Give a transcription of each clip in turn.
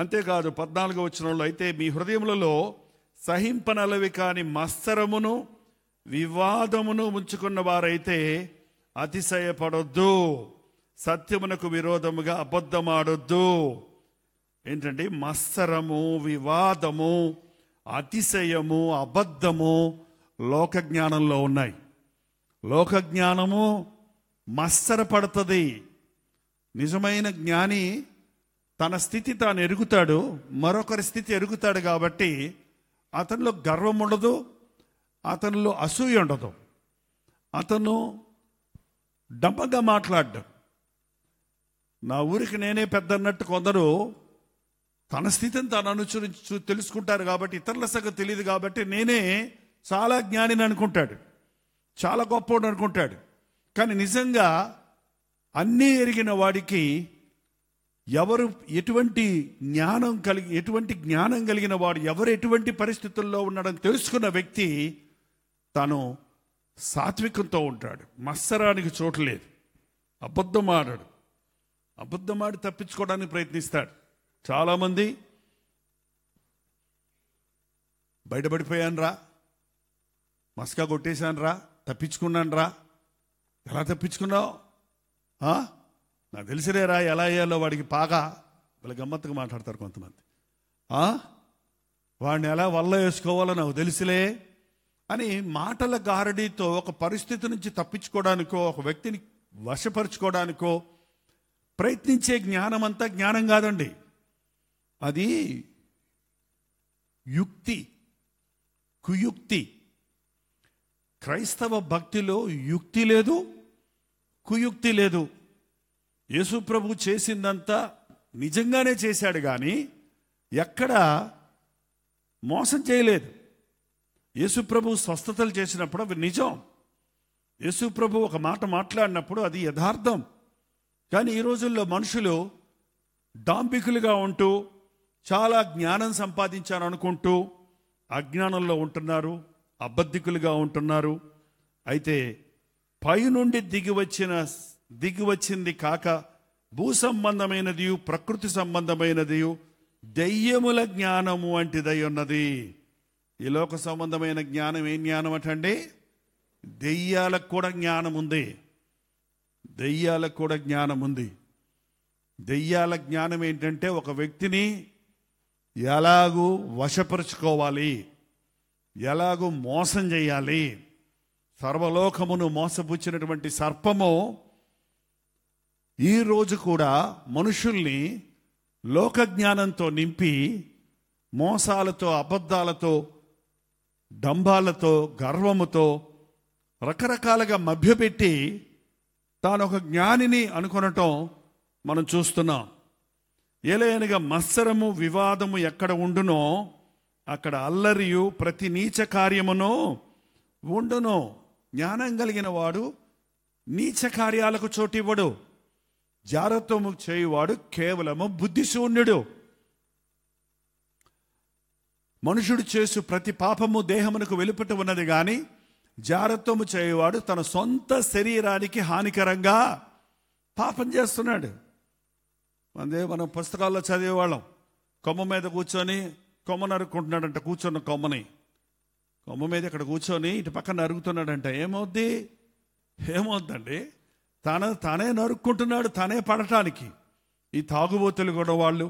అంతేకాదు పద్నాలుగో వచనంలో అయితే మీ హృదయములలో సహింపనలవి కాని మత్సరమును వివాదమును ఉంచుకున్న వారైతే అతిశయపడొద్దు సత్యమునకు విరోధముగా అబద్ధమాడొద్దు ఏంటంటే మత్సరము వివాదము అతిశయము అబద్ధము లోక జ్ఞానంలో ఉన్నాయి లోక జ్ఞానము మత్సరపడుతుంది నిజమైన జ్ఞాని తన స్థితి తాను ఎరుగుతాడు మరొకరి స్థితి ఎరుగుతాడు కాబట్టి అతనిలో గర్వం ఉండదు అతనిలో అసూయ ఉండదు అతను డబ్బగా మాట్లాడ్డు నా ఊరికి నేనే పెద్ద అన్నట్టు కొందరు తన స్థితిని తాను అనుసరించు తెలుసుకుంటారు కాబట్టి ఇతరుల సగం తెలియదు కాబట్టి నేనే చాలా జ్ఞానిని అనుకుంటాడు చాలా గొప్పవాడు అనుకుంటాడు కానీ నిజంగా అన్నీ ఎరిగిన వాడికి ఎవరు ఎటువంటి జ్ఞానం కలిగి ఎటువంటి జ్ఞానం కలిగిన వాడు ఎవరు ఎటువంటి పరిస్థితుల్లో ఉన్నాడని తెలుసుకున్న వ్యక్తి తను సాత్వికంతో ఉంటాడు మత్సరానికి చోటు లేదు అబద్ధమాడాడు అబద్ధమాడి తప్పించుకోవడానికి ప్రయత్నిస్తాడు చాలామంది బయటపడిపోయాను రా మస్కా కొట్టేశాను రా తప్పించుకున్నాను రా ఎలా తప్పించుకున్నావు నాకు తెలిసిరేరా ఎలా అయ్యాలో వాడికి పాగా వీళ్ళ గమ్మత్తుగా మాట్లాడతారు కొంతమంది వాడిని ఎలా వల్ల వేసుకోవాలో నాకు తెలిసిలే అని మాటల గారడీతో ఒక పరిస్థితి నుంచి తప్పించుకోవడానికో ఒక వ్యక్తిని వశపరుచుకోవడానికో ప్రయత్నించే జ్ఞానం అంతా జ్ఞానం కాదండి అది యుక్తి కుయుక్తి క్రైస్తవ భక్తిలో యుక్తి లేదు కుయుక్తి లేదు యేసుప్రభు చేసిందంతా నిజంగానే చేశాడు కానీ ఎక్కడ మోసం చేయలేదు యేసుప్రభు స్వస్థతలు చేసినప్పుడు అవి నిజం యేసుప్రభు ఒక మాట మాట్లాడినప్పుడు అది యథార్థం కానీ ఈ రోజుల్లో మనుషులు డాంబికులుగా ఉంటూ చాలా జ్ఞానం సంపాదించాను అనుకుంటూ అజ్ఞానంలో ఉంటున్నారు అబద్ధికులుగా ఉంటున్నారు అయితే పైనుండి దిగి వచ్చిన దిగివచ్చింది కాక భూ సంబంధమైనది ప్రకృతి సంబంధమైనది దయ్యముల జ్ఞానము వంటిదై ఉన్నది ఈ లోక సంబంధమైన జ్ఞానం ఏం జ్ఞానం అటండి దెయ్యాలకు కూడా జ్ఞానం ఉంది దెయ్యాలకు కూడా జ్ఞానం ఉంది దెయ్యాల జ్ఞానం ఏంటంటే ఒక వ్యక్తిని ఎలాగూ వశపరుచుకోవాలి ఎలాగూ మోసం చేయాలి సర్వలోకమును మోసపుచ్చినటువంటి సర్పము ఈరోజు కూడా మనుషుల్ని లోక జ్ఞానంతో నింపి మోసాలతో అబద్ధాలతో డంబాలతో గర్వముతో రకరకాలుగా మభ్యపెట్టి తాను ఒక జ్ఞానిని అనుకొనటం మనం చూస్తున్నాం ఏలయనగా మత్సరము వివాదము ఎక్కడ ఉండునో అక్కడ అల్లరియు ప్రతి నీచ కార్యమును ఉండును జ్ఞానం కలిగిన వాడు నీచ కార్యాలకు చోటివ్వడు జారత్వము చేయువాడు కేవలము బుద్ధిశూన్యుడు మనుషుడు చేసు ప్రతి పాపము దేహమునకు వెలుపట ఉన్నది కానీ జారత్వము చేయువాడు తన సొంత శరీరానికి హానికరంగా పాపం చేస్తున్నాడు అందే మనం పుస్తకాల్లో చదివేవాళ్ళం కొమ్మ మీద కూర్చొని కొమ్మ నరుక్కుంటున్నాడంట కూర్చున్న కొమ్మని కొమ్మ మీద ఇక్కడ కూర్చొని ఇటు పక్కన నరుగుతున్నాడంట ఏమవుద్ది ఏమవుద్దండి తన తనే నరుక్కుంటున్నాడు తనే పడటానికి ఈ తాగుబోతులు కూడా వాళ్ళు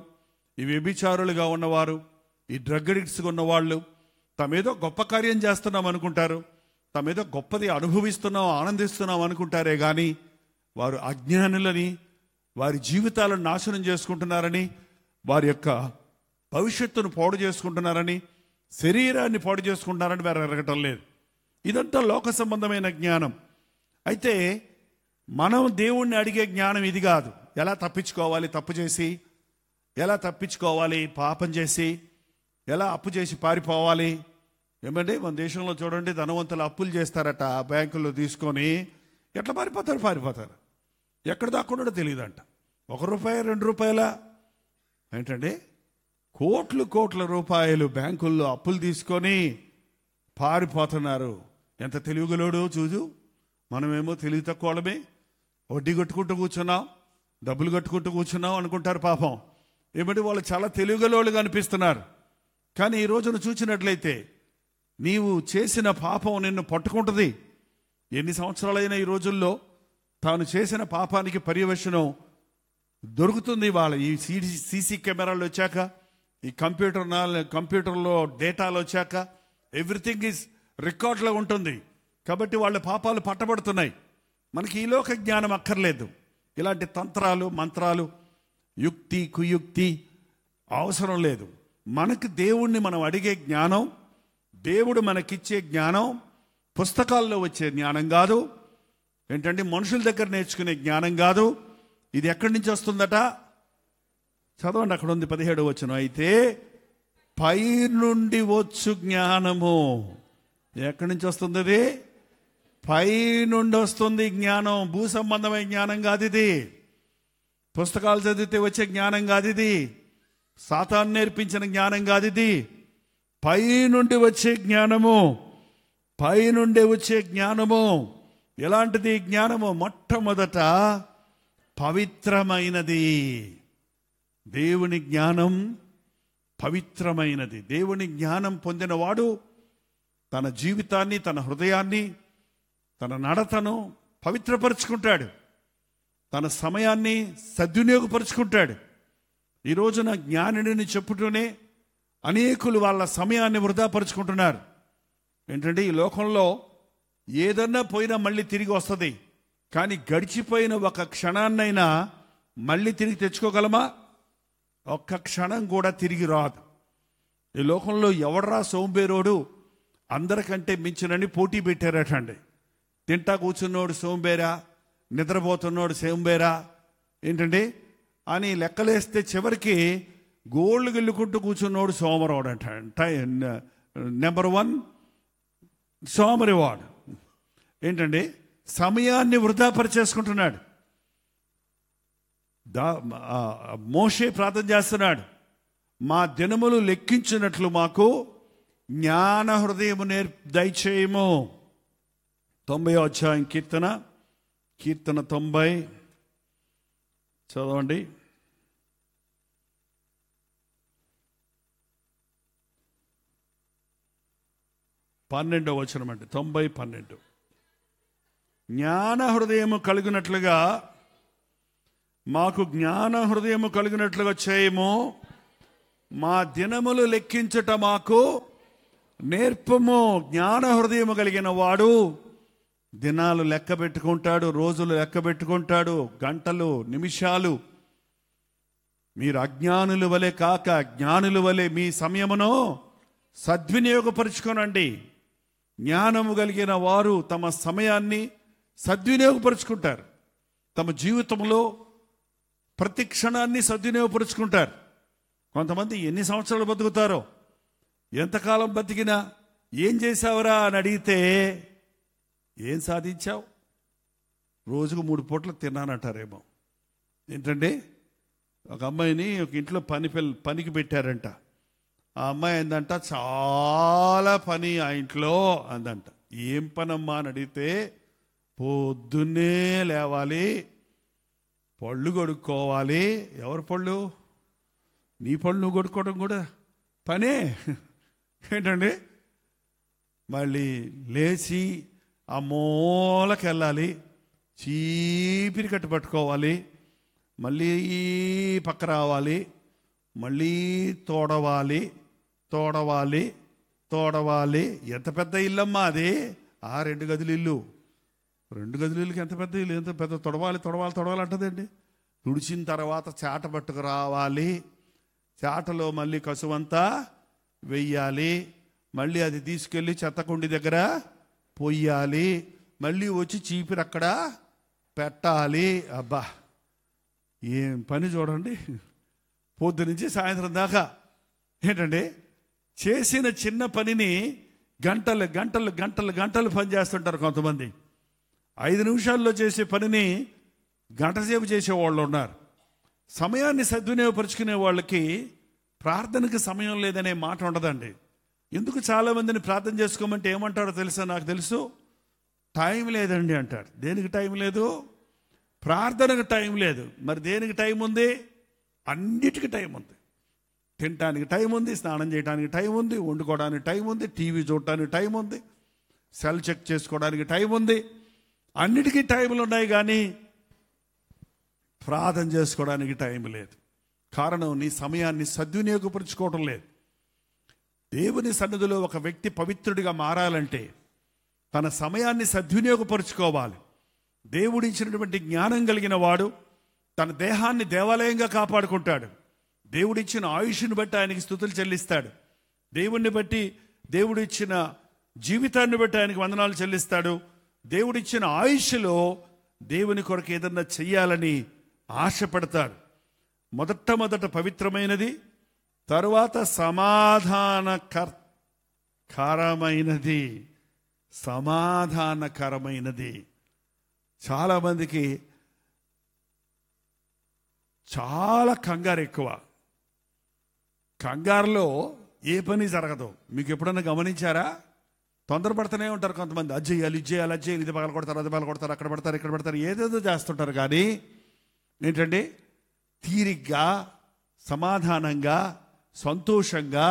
ఈ వ్యభిచారులుగా ఉన్నవారు ఈ డ్రగ్ అడిక్ట్స్గా ఉన్నవాళ్ళు తమేదో గొప్ప కార్యం చేస్తున్నాం అనుకుంటారు తమేదో గొప్పది అనుభవిస్తున్నాం ఆనందిస్తున్నాం అనుకుంటారే కానీ వారు అజ్ఞానులని వారి జీవితాలను నాశనం చేసుకుంటున్నారని వారి యొక్క భవిష్యత్తును పాడు చేసుకుంటున్నారని శరీరాన్ని పాడు చేసుకుంటున్నారని వారు ఎరగటం లేదు ఇదంతా లోక సంబంధమైన జ్ఞానం అయితే మనం దేవుణ్ణి అడిగే జ్ఞానం ఇది కాదు ఎలా తప్పించుకోవాలి తప్పు చేసి ఎలా తప్పించుకోవాలి పాపం చేసి ఎలా అప్పు చేసి పారిపోవాలి ఏమండి మన దేశంలో చూడండి ధనవంతులు అప్పులు చేస్తారట బ్యాంకుల్లో తీసుకొని ఎట్లా పారిపోతారు పారిపోతారు ఎక్కడ దాక్కుండా తెలియదంట ఒక రూపాయి రెండు రూపాయల ఏంటండి కోట్లు కోట్ల రూపాయలు బ్యాంకుల్లో అప్పులు తీసుకొని పారిపోతున్నారు ఎంత తెలివిగలోడో చూజు మనమేమో తెలివి వాళ్ళమే వడ్డీ కట్టుకుంటూ కూర్చున్నాం డబ్బులు కట్టుకుంటూ కూర్చున్నాం అనుకుంటారు పాపం ఏమిటి వాళ్ళు చాలా తెలివిగలోళ్ళు అనిపిస్తున్నారు కానీ ఈ రోజును చూసినట్లయితే నీవు చేసిన పాపం నిన్ను పట్టుకుంటుంది ఎన్ని సంవత్సరాలైన ఈ రోజుల్లో తాను చేసిన పాపానికి పర్యవేక్షణం దొరుకుతుంది వాళ్ళ ఈ సీడి సీసీ కెమెరాలు వచ్చాక ఈ కంప్యూటర్ కంప్యూటర్లో డేటాలు వచ్చాక ఎవ్రీథింగ్ ఈజ్ రికార్డ్లో ఉంటుంది కాబట్టి వాళ్ళ పాపాలు పట్టబడుతున్నాయి మనకి ఈ లోక జ్ఞానం అక్కర్లేదు ఇలాంటి తంత్రాలు మంత్రాలు యుక్తి కుయుక్తి అవసరం లేదు మనకు దేవుణ్ణి మనం అడిగే జ్ఞానం దేవుడు మనకిచ్చే జ్ఞానం పుస్తకాల్లో వచ్చే జ్ఞానం కాదు ఏంటంటే మనుషుల దగ్గర నేర్చుకునే జ్ఞానం కాదు ఇది ఎక్కడి నుంచి వస్తుందట చదవండి అక్కడ ఉంది పదిహేడు వచ్చిన అయితే పై నుండి వచ్చు జ్ఞానము ఎక్కడి నుంచి వస్తుంది అది పై నుండి వస్తుంది జ్ఞానం భూ సంబంధమైన జ్ఞానం కాదు ఇది పుస్తకాలు చదివితే వచ్చే జ్ఞానం కాదు ఇది నేర్పించిన జ్ఞానం కాదు ఇది పై నుండి వచ్చే జ్ఞానము పై నుండి వచ్చే జ్ఞానము ఎలాంటిది జ్ఞానము మొట్టమొదట పవిత్రమైనది దేవుని జ్ఞానం పవిత్రమైనది దేవుని జ్ఞానం పొందినవాడు తన జీవితాన్ని తన హృదయాన్ని తన నడతను పవిత్రపరుచుకుంటాడు తన సమయాన్ని సద్వినియోగపరుచుకుంటాడు ఈ రోజున జ్ఞానుడిని చెప్పుటూనే అనేకులు వాళ్ళ సమయాన్ని వృధాపరుచుకుంటున్నారు ఏంటంటే ఈ లోకంలో ఏదన్నా పోయినా మళ్ళీ తిరిగి వస్తుంది కానీ గడిచిపోయిన ఒక క్షణాన్నైనా మళ్ళీ తిరిగి తెచ్చుకోగలమా ఒక్క క్షణం కూడా తిరిగి రాదు ఈ లోకంలో ఎవడరా సోంబేరోడు అందరికంటే మించినని పోటీ పెట్టారటండి తింటా కూర్చున్నోడు సోంబేరా నిద్రపోతున్నోడు సోంబేరా ఏంటండి అని లెక్కలేస్తే చివరికి గోల్డ్ గిల్లుకుంటూ కూర్చున్నోడు సోమరవాడు అంట నెంబర్ వన్ సోమరివాడు ఏంటండి సమయాన్ని వృధాపరిచేసుకుంటున్నాడు దా మోషే ప్రార్థన చేస్తున్నాడు మా దినములు లెక్కించినట్లు మాకు జ్ఞాన హృదయము నేర్ దయచేయము తొంభై అధ్యాయం కీర్తన కీర్తన తొంభై చదవండి పన్నెండవ వచనం అండి తొంభై పన్నెండు జ్ఞాన హృదయము కలిగినట్లుగా మాకు జ్ఞాన హృదయము కలిగినట్లుగా చేయము మా దినములు లెక్కించట మాకు నేర్పము జ్ఞాన హృదయము కలిగిన వాడు దినాలు లెక్క పెట్టుకుంటాడు రోజులు లెక్క పెట్టుకుంటాడు గంటలు నిమిషాలు మీరు అజ్ఞానుల వలె కాక జ్ఞానుల వలె మీ సమయమును సద్వినియోగపరుచుకోనండి జ్ఞానము కలిగిన వారు తమ సమయాన్ని సద్వినియోగపరుచుకుంటారు తమ జీవితంలో ప్రతి క్షణాన్ని సద్వినియోగపరుచుకుంటారు కొంతమంది ఎన్ని సంవత్సరాలు బతుకుతారో ఎంతకాలం బతికినా ఏం చేశావరా అని అడిగితే ఏం సాధించావు రోజుకు మూడు పూట్ల తిన్నానంటారేమో ఏంటండి ఒక అమ్మాయిని ఒక ఇంట్లో పని పిల్ల పనికి పెట్టారంట ఆ అమ్మాయి ఏందంట చాలా పని ఆ ఇంట్లో అందంట ఏం పనమ్మా అని అడిగితే పొద్దున్నే లేవాలి పళ్ళు కొడుక్కోవాలి ఎవరు పళ్ళు నీ పళ్ళు నువ్వు కొడుక్కోవడం కూడా పనే ఏంటండి మళ్ళీ లేచి ఆ మూలకి వెళ్ళాలి చీపిరి కట్టు పట్టుకోవాలి మళ్ళీ పక్క రావాలి మళ్ళీ తోడవాలి తోడవాలి తోడవాలి ఎంత పెద్ద ఇల్లమ్మా అది ఆ రెండు గదులు ఇల్లు రెండు గదులు ఇల్లుకి ఎంత పెద్ద ఇల్లు ఎంత పెద్ద తొడవాలి తొడవాలి తొడవాలి అంటదండి తుడిచిన తర్వాత చాట పట్టుకు రావాలి చాటలో మళ్ళీ కసువంతా వెయ్యాలి మళ్ళీ అది తీసుకెళ్ళి చెత్తకుండి దగ్గర పొయ్యాలి మళ్ళీ వచ్చి చీపిరి అక్కడ పెట్టాలి అబ్బా ఏం పని చూడండి పొద్దు నుంచి సాయంత్రం దాకా ఏంటండి చేసిన చిన్న పనిని గంటలు గంటలు గంటలు గంటలు పని చేస్తుంటారు కొంతమంది ఐదు నిమిషాల్లో చేసే పనిని గంటసేపు చేసేవాళ్ళు ఉన్నారు సమయాన్ని సద్వినియోగపరుచుకునే వాళ్ళకి ప్రార్థనకు సమయం లేదనే మాట ఉండదండి ఎందుకు చాలామందిని ప్రార్థన చేసుకోమంటే ఏమంటారో తెలుసా నాకు తెలుసు టైం లేదండి అంటారు దేనికి టైం లేదు ప్రార్థనకు టైం లేదు మరి దేనికి టైం ఉంది అన్నిటికీ టైం ఉంది తినడానికి టైం ఉంది స్నానం చేయడానికి టైం ఉంది వండుకోవడానికి టైం ఉంది టీవీ చూడటానికి టైం ఉంది సెల్ చెక్ చేసుకోవడానికి టైం ఉంది అన్నిటికీ టైంలు ఉన్నాయి కానీ ప్రార్థన చేసుకోవడానికి టైం లేదు కారణం నీ సమయాన్ని సద్వినియోగపరుచుకోవడం లేదు దేవుని సన్నిధిలో ఒక వ్యక్తి పవిత్రుడిగా మారాలంటే తన సమయాన్ని సద్వినియోగపరుచుకోవాలి దేవుడిచ్చినటువంటి జ్ఞానం కలిగిన వాడు తన దేహాన్ని దేవాలయంగా కాపాడుకుంటాడు దేవుడిచ్చిన ఆయుష్ను బట్టి ఆయనకి స్థుతులు చెల్లిస్తాడు దేవుణ్ణి బట్టి దేవుడిచ్చిన జీవితాన్ని బట్టి ఆయనకి వందనాలు చెల్లిస్తాడు దేవుడిచ్చిన ఆయుష్లో దేవుని కొరకు ఏదన్నా చెయ్యాలని ఆశపడతాడు మొదట మొదట పవిత్రమైనది తరువాత సమాధానకరమైనది సమాధానకరమైనది చాలామందికి చాలా కంగారు ఎక్కువ కంగారులో ఏ పని జరగదు మీకు ఎప్పుడన్నా గమనించారా తొందరపడుతూనే ఉంటారు కొంతమంది అది చేయాలి ఇది చేయాలి అది చేయాలి ఇది పగల కొడతారు అది పగల కొడతారు అక్కడ పడతారు ఇక్కడ పడతారు ఏదేదో చేస్తుంటారు కానీ ఏంటంటే తీరిగ్గా సమాధానంగా సంతోషంగా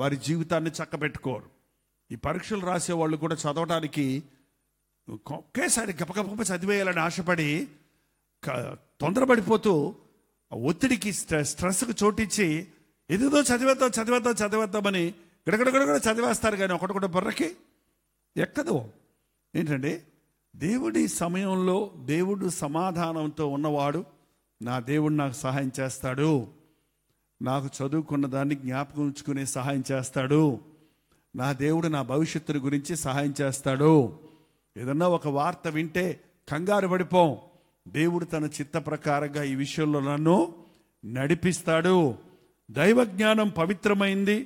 వారి జీవితాన్ని చక్కబెట్టుకోరు ఈ పరీక్షలు రాసేవాళ్ళు కూడా చదవడానికి ఒకేసారి గపగప చదివేయాలని ఆశపడి తొందరపడిపోతూ ఒత్తిడికి స్ట్రెస్కు చోటిచ్చి ఎదుదో చదివేద్దాం చదివేద్దాం చదివేద్దామని గడగడగడ కూడా చదివేస్తారు కానీ ఒకటి కూడా బుర్రకి ఎక్కదు ఏంటండి దేవుడి సమయంలో దేవుడు సమాధానంతో ఉన్నవాడు నా దేవుడు నాకు సహాయం చేస్తాడు నాకు చదువుకున్న దాన్ని జ్ఞాపకం ఉంచుకునే సహాయం చేస్తాడు నా దేవుడు నా భవిష్యత్తుని గురించి సహాయం చేస్తాడు ఏదన్నా ఒక వార్త వింటే కంగారు పడిపోం దేవుడు తన చిత్త ప్రకారంగా ఈ విషయంలో నన్ను నడిపిస్తాడు దైవ జ్ఞానం పవిత్రమైంది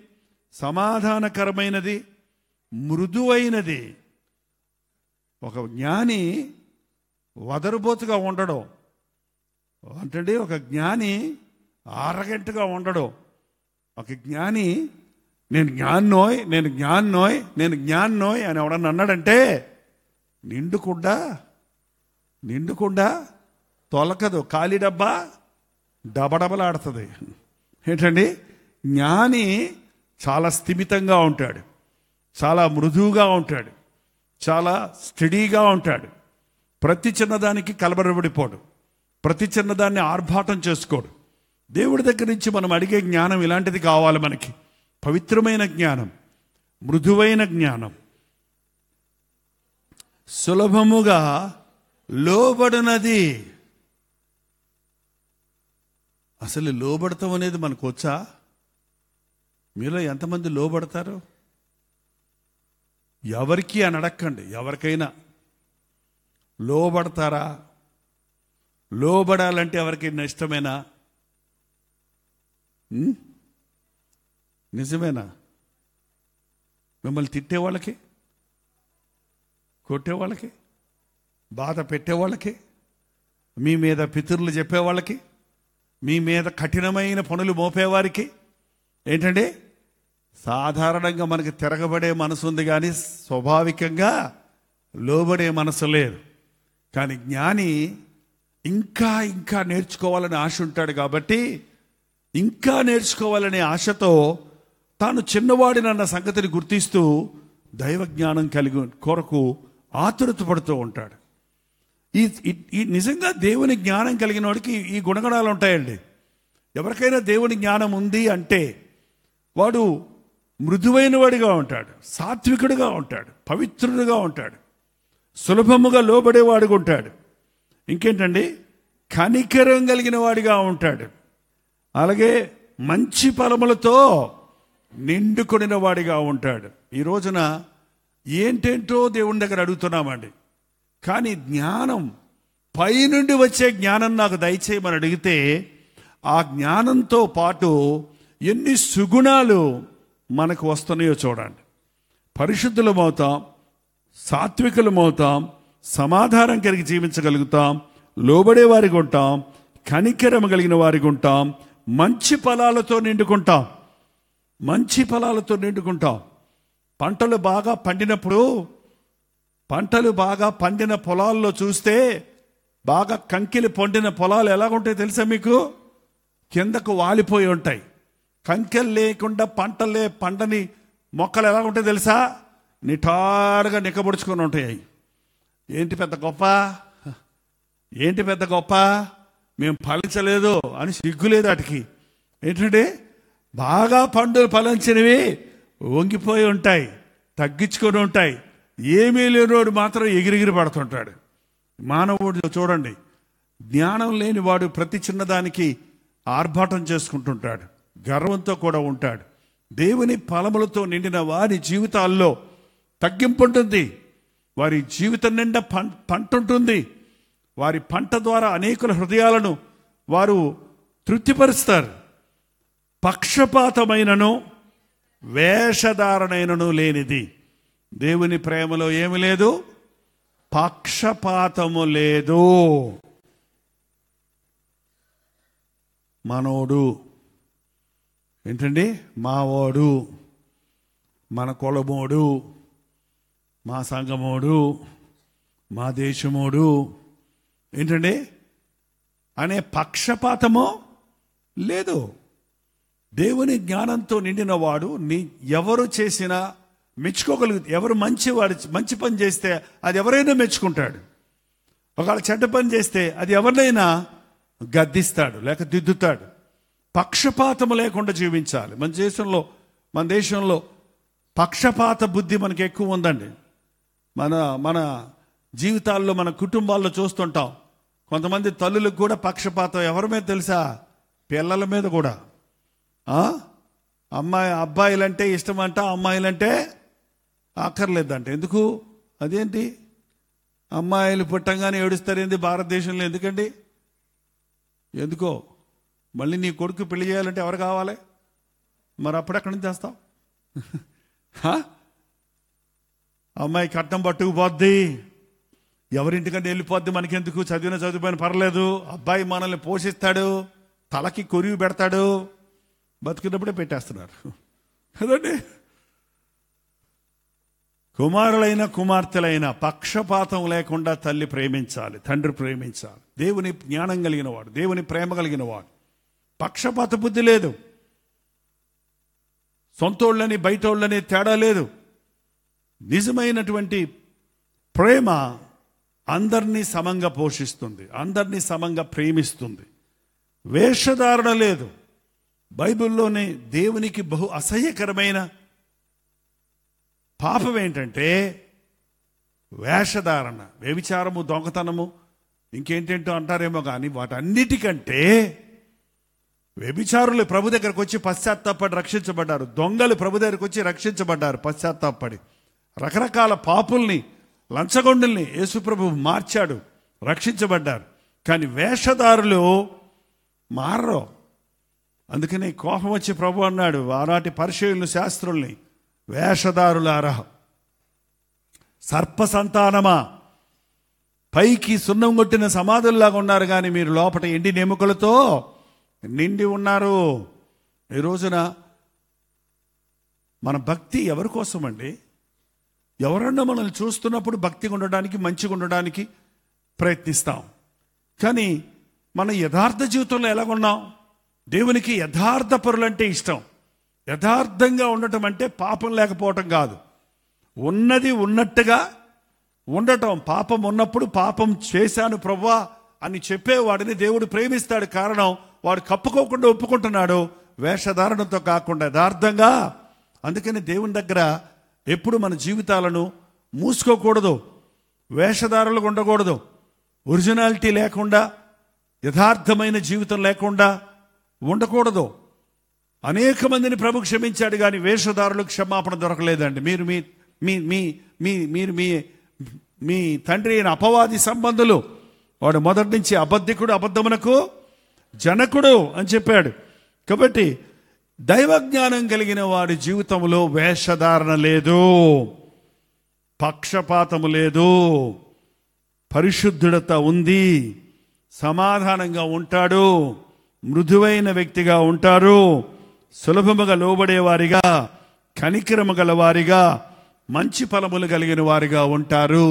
సమాధానకరమైనది మృదువైనది ఒక జ్ఞాని వదరుబోతుగా ఉండడం అంటే ఒక జ్ఞాని ఆరగంటగా ఉండడు ఒక జ్ఞాని నేను జ్ఞాన్నోయ్ నేను జ్ఞాన్నోయ్ నేను జ్ఞాన్నోయ్ అని ఎవడన్నా అన్నాడంటే నిండుకుండా నిండుకుండా తొలకదు ఖాళీ డబ్బా డబడబలాడుతుంది ఏంటండి జ్ఞాని చాలా స్థిమితంగా ఉంటాడు చాలా మృదువుగా ఉంటాడు చాలా స్టడీగా ఉంటాడు ప్రతి చిన్నదానికి కలబరబడిపోడు ప్రతి చిన్నదాన్ని ఆర్భాటం చేసుకోడు దేవుడి దగ్గర నుంచి మనం అడిగే జ్ఞానం ఇలాంటిది కావాలి మనకి పవిత్రమైన జ్ఞానం మృదువైన జ్ఞానం సులభముగా లోబడినది అసలు లోబడతాం అనేది మనకు వచ్చా మీలో ఎంతమంది లోబడతారు ఎవరికి అని అడక్కండి ఎవరికైనా లోబడతారా లోబడాలంటే ఎవరికైనా ఇష్టమైనా నిజమేనా మిమ్మల్ని తిట్టేవాళ్ళకి కొట్టేవాళ్ళకి బాధ పెట్టేవాళ్ళకి మీ మీద పితరులు చెప్పేవాళ్ళకి మీ మీద కఠినమైన పనులు మోపేవారికి ఏంటండి సాధారణంగా మనకి తిరగబడే మనసు ఉంది కానీ స్వాభావికంగా లోబడే మనసు లేదు కానీ జ్ఞాని ఇంకా ఇంకా నేర్చుకోవాలని ఆశ ఉంటాడు కాబట్టి ఇంకా నేర్చుకోవాలనే ఆశతో తాను చిన్నవాడినన్న సంగతిని గుర్తిస్తూ దైవ జ్ఞానం కలిగి కొరకు ఆతురత పడుతూ ఉంటాడు ఈ ఈ నిజంగా దేవుని జ్ఞానం కలిగిన వాడికి ఈ గుణగణాలు ఉంటాయండి ఎవరికైనా దేవుని జ్ఞానం ఉంది అంటే వాడు మృదువైన వాడిగా ఉంటాడు సాత్వికుడిగా ఉంటాడు పవిత్రుడిగా ఉంటాడు సులభముగా లోబడేవాడుగా ఉంటాడు ఇంకేంటండి కనికరం కలిగిన వాడిగా ఉంటాడు అలాగే మంచి ఫలములతో నిండుకొనిన వాడిగా ఉంటాడు ఈ రోజున ఏంటేంటో దేవుని దగ్గర అడుగుతున్నామండి కానీ జ్ఞానం పైనుండి వచ్చే జ్ఞానం నాకు దయచేయమని అడిగితే ఆ జ్ఞానంతో పాటు ఎన్ని సుగుణాలు మనకు వస్తున్నాయో చూడండి పరిశుద్ధులమవుతాం సాత్వికులమవుతాం సమాధానం కలిగి జీవించగలుగుతాం లోబడే వారికి ఉంటాం కనికరం కలిగిన వారికి ఉంటాం మంచి ఫలాలతో నిండుకుంటాం మంచి ఫలాలతో నిండుకుంటాం పంటలు బాగా పండినప్పుడు పంటలు బాగా పండిన పొలాల్లో చూస్తే బాగా కంకిలి పండిన పొలాలు ఎలాగుంటాయి తెలుసా మీకు కిందకు వాలిపోయి ఉంటాయి కంకెలు లేకుండా పంటలే పండని మొక్కలు ఎలాగుంటాయి తెలుసా నిటారుగా నిక్కబొడుచుకొని ఉంటాయి ఏంటి పెద్ద గొప్ప ఏంటి పెద్ద గొప్ప మేము ఫలించలేదు అని సిగ్గులేదు వాటికి ఏంటంటే బాగా పండులు ఫలించినవి వంగిపోయి ఉంటాయి తగ్గించుకొని ఉంటాయి ఏమీ లేనివాడు మాత్రం ఎగిరిగిరి పడుతుంటాడు మానవుడు చూడండి జ్ఞానం లేనివాడు ప్రతి చిన్నదానికి ఆర్భాటం చేసుకుంటుంటాడు గర్వంతో కూడా ఉంటాడు దేవుని ఫలములతో నిండిన వారి జీవితాల్లో తగ్గింపు ఉంటుంది వారి జీవితం నిండా పంట ఉంటుంది వారి పంట ద్వారా అనేకుల హృదయాలను వారు తృప్తిపరుస్తారు పక్షపాతమైనను వేషధారణైనను లేనిది దేవుని ప్రేమలో ఏమి లేదు పక్షపాతము లేదు మనోడు ఏంటండి మావోడు మన కులమోడు మా సంఘమోడు మా దేశమోడు ఏంటండి అనే పక్షపాతము లేదు దేవుని జ్ఞానంతో నిండినవాడు నీ ఎవరు చేసినా మెచ్చుకోగలుగు ఎవరు మంచివాడు మంచి పని చేస్తే అది ఎవరైనా మెచ్చుకుంటాడు ఒకవేళ చెడ్డ పని చేస్తే అది ఎవరినైనా గద్దిస్తాడు లేక దిద్దుతాడు పక్షపాతము లేకుండా జీవించాలి మన దేశంలో మన దేశంలో పక్షపాత బుద్ధి మనకి ఎక్కువ ఉందండి మన మన జీవితాల్లో మన కుటుంబాల్లో చూస్తుంటాం కొంతమంది తల్లులకు కూడా పక్షపాతం ఎవరి మీద తెలుసా పిల్లల మీద కూడా అమ్మాయి అబ్బాయిలంటే ఇష్టం అంట అమ్మాయిలంటే అక్కర్లేదంట ఎందుకు అదేంటి అమ్మాయిలు పుట్టంగానే ఏడుస్తారేంది భారతదేశంలో ఎందుకండి ఎందుకో మళ్ళీ నీ కొడుకు పెళ్లి చేయాలంటే ఎవరు కావాలి మరి అప్పుడు ఎక్కడి నుంచి చేస్తావు అమ్మాయి కట్నం పట్టుకుపోద్ది ఎవరింటికంటే వెళ్ళిపోద్ది మనకెందుకు చదివిన చదివిపోయిన పర్లేదు అబ్బాయి మనల్ని పోషిస్తాడు తలకి కొరివి పెడతాడు బతికినప్పుడే పెట్టేస్తున్నారు కదండి కుమారులైన కుమార్తెలైన పక్షపాతం లేకుండా తల్లి ప్రేమించాలి తండ్రి ప్రేమించాలి దేవుని జ్ఞానం కలిగిన వాడు దేవుని ప్రేమ కలిగిన వాడు పక్షపాత బుద్ధి లేదు సొంతోళ్ళని బయటోళ్ళని తేడా లేదు నిజమైనటువంటి ప్రేమ అందరినీ సమంగా పోషిస్తుంది అందరినీ సమంగా ప్రేమిస్తుంది వేషధారణ లేదు బైబిల్లోనే దేవునికి బహు అసహ్యకరమైన పాపం ఏంటంటే వేషధారణ వ్యభిచారము దొంగతనము ఇంకేంటేంటో అంటారేమో కానీ వాటన్నిటికంటే వ్యభిచారులు ప్రభు దగ్గరకు వచ్చి పశ్చాత్తాపడి రక్షించబడ్డారు దొంగలు ప్రభు దగ్గరకు వచ్చి రక్షించబడ్డారు పశ్చాత్తాపడి రకరకాల పాపుల్ని లంచగొండల్ని యేసుప్రభు మార్చాడు రక్షించబడ్డారు కానీ వేషధారులు మారరు అందుకని కోపం వచ్చి ప్రభు అన్నాడు ఆనాటి పరిచయులను శాస్త్రుల్ని వేషధారులారా సర్ప సంతానమా పైకి సున్నం కొట్టిన సమాధుల్లాగా ఉన్నారు కానీ మీరు లోపల ఎండి నెముకలతో నిండి ఉన్నారు ఈ రోజున మన భక్తి ఎవరి కోసం అండి ఎవరన్నా మనల్ని చూస్తున్నప్పుడు భక్తిగా ఉండడానికి మంచిగా ఉండడానికి ప్రయత్నిస్తాం కానీ మన యథార్థ జీవితంలో ఎలాగున్నాం దేవునికి యథార్థ పరులంటే ఇష్టం యథార్థంగా ఉండటం అంటే పాపం లేకపోవటం కాదు ఉన్నది ఉన్నట్టుగా ఉండటం పాపం ఉన్నప్పుడు పాపం చేశాను ప్రవ్వా అని చెప్పేవాడిని దేవుడు ప్రేమిస్తాడు కారణం వాడు కప్పుకోకుండా ఒప్పుకుంటున్నాడు వేషధారణతో కాకుండా యథార్థంగా అందుకని దేవుని దగ్గర ఎప్పుడు మన జీవితాలను మూసుకోకూడదు వేషధారలుగా ఉండకూడదు ఒరిజినాలిటీ లేకుండా యథార్థమైన జీవితం లేకుండా ఉండకూడదు అనేక మందిని ప్రభు క్షమించాడు కానీ వేషధారులకు క్షమాపణ దొరకలేదండి మీరు మీ మీ మీ మీ మీరు మీ మీ తండ్రి అయిన అపవాది సంబంధులు వాడు మొదటి నుంచి అబద్ధికుడు అబద్ధమునకు జనకుడు అని చెప్పాడు కాబట్టి దైవజ్ఞానం కలిగిన వారి జీవితంలో వేషధారణ లేదు పక్షపాతము లేదు పరిశుద్ధుడత ఉంది సమాధానంగా ఉంటాడు మృదువైన వ్యక్తిగా ఉంటారు సులభముగా లోబడేవారిగా కనికిరము గలవారిగా మంచి ఫలములు కలిగిన వారిగా ఉంటారు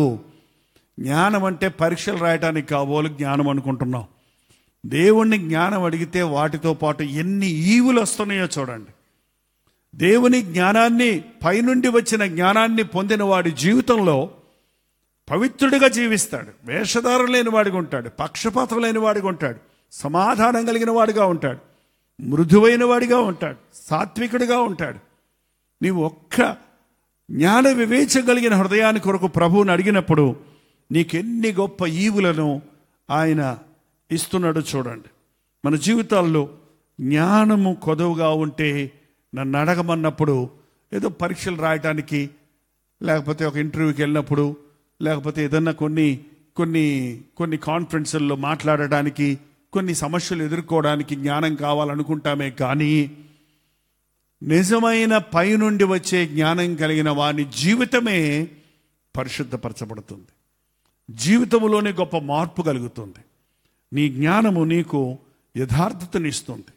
జ్ఞానం అంటే పరీక్షలు రాయటానికి కాబోలు జ్ఞానం అనుకుంటున్నాం దేవుణ్ణి జ్ఞానం అడిగితే వాటితో పాటు ఎన్ని ఈవులు వస్తున్నాయో చూడండి దేవుని జ్ఞానాన్ని పైనుండి వచ్చిన జ్ఞానాన్ని పొందిన వాడి జీవితంలో పవిత్రుడిగా జీవిస్తాడు వేషధారం లేని వాడిగా ఉంటాడు పక్షపాతం లేని వాడిగా ఉంటాడు సమాధానం కలిగిన వాడిగా ఉంటాడు మృదువైన వాడిగా ఉంటాడు సాత్వికుడిగా ఉంటాడు నీవు ఒక్క జ్ఞాన వివేచ కలిగిన హృదయాన్ని కొరకు ప్రభువుని అడిగినప్పుడు నీకెన్ని గొప్ప ఈవులను ఆయన ఇస్తున్నాడో చూడండి మన జీవితాల్లో జ్ఞానము కొదవుగా ఉంటే నన్ను అడగమన్నప్పుడు ఏదో పరీక్షలు రాయటానికి లేకపోతే ఒక ఇంటర్వ్యూకి వెళ్ళినప్పుడు లేకపోతే ఏదన్నా కొన్ని కొన్ని కొన్ని కాన్ఫరెన్సుల్లో మాట్లాడడానికి కొన్ని సమస్యలు ఎదుర్కోవడానికి జ్ఞానం కావాలనుకుంటామే కానీ నిజమైన పైనుండి వచ్చే జ్ఞానం కలిగిన వాని జీవితమే పరిశుద్ధపరచబడుతుంది జీవితంలోనే గొప్ప మార్పు కలుగుతుంది నీ జ్ఞానము నీకు యథార్థతనిస్తుంది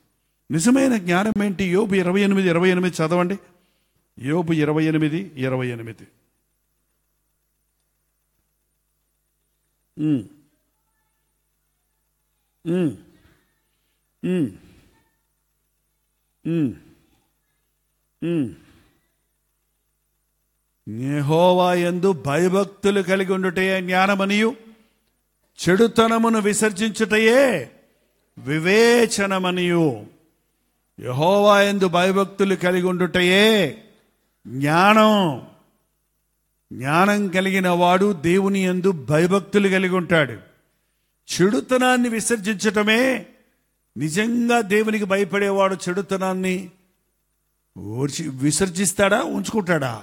నిజమైన జ్ఞానం ఏంటి యోబు ఇరవై ఎనిమిది ఇరవై ఎనిమిది చదవండి యోబు ఇరవై ఎనిమిది ఇరవై ఎనిమిది నేహోవా ఎందు భయభక్తులు కలిగి ఉండుటే జ్ఞానమనియు చెడుతనమును విసర్జించుటయే వివేచనమనియు యహోవా ఎందు భయభక్తులు కలిగి ఉండుటయే జ్ఞానం జ్ఞానం కలిగిన వాడు దేవుని ఎందు భయభక్తులు కలిగి ఉంటాడు చెడుతనాన్ని విసర్జించటమే నిజంగా దేవునికి భయపడేవాడు చెడుతనాన్ని విసర్జిస్తాడా ఉంచుకుంటాడా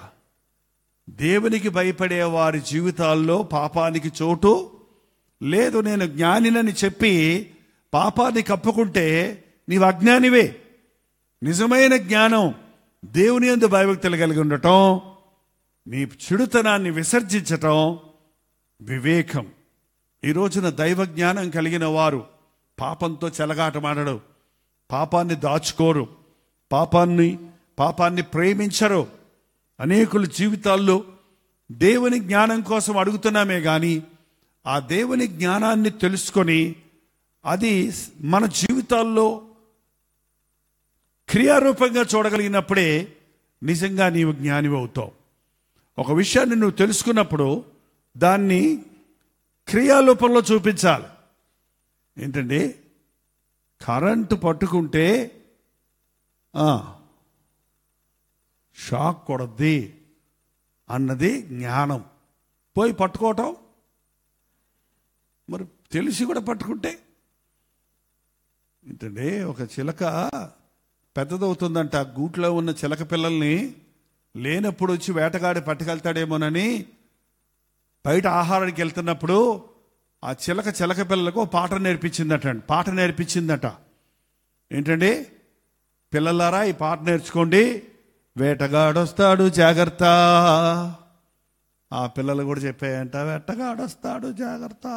దేవునికి భయపడే వారి జీవితాల్లో పాపానికి చోటు లేదు నేను జ్ఞానినని చెప్పి పాపాన్ని కప్పుకుంటే నీవు అజ్ఞానివే నిజమైన జ్ఞానం దేవుని ఎందు భయభక్తులు కలిగి ఉండటం నీ చెడుతనాన్ని విసర్జించటం వివేకం ఈ రోజున దైవ జ్ఞానం కలిగిన వారు పాపంతో చెలగాటమాడడు పాపాన్ని దాచుకోరు పాపాన్ని పాపాన్ని ప్రేమించరు అనేకుల జీవితాల్లో దేవుని జ్ఞానం కోసం అడుగుతున్నామే కానీ ఆ దేవుని జ్ఞానాన్ని తెలుసుకొని అది మన జీవితాల్లో క్రియారూపంగా చూడగలిగినప్పుడే నిజంగా నీవు జ్ఞానివి అవుతావు ఒక విషయాన్ని నువ్వు తెలుసుకున్నప్పుడు దాన్ని క్రియారూపంలో చూపించాలి ఏంటండి కరెంటు పట్టుకుంటే షాక్ కొడద్ది అన్నది జ్ఞానం పోయి పట్టుకోవటం మరి తెలిసి కూడా పట్టుకుంటే ఏంటండి ఒక చిలక పెద్దదవుతుందంట గూట్లో ఉన్న చిలక పిల్లల్ని లేనప్పుడు వచ్చి వేటగాడి పట్టుకెళ్తాడేమోనని బయట ఆహారానికి వెళ్తున్నప్పుడు ఆ చిలక చిలక పిల్లలకు పాట నేర్పించిందట పాట నేర్పించిందట ఏంటండి పిల్లలారా ఈ పాట నేర్చుకోండి వేటగాడొస్తాడు జాగ్రత్త ఆ పిల్లలు కూడా చెప్పాయంట వెట్టగాడొస్తాడు జాగ్రత్త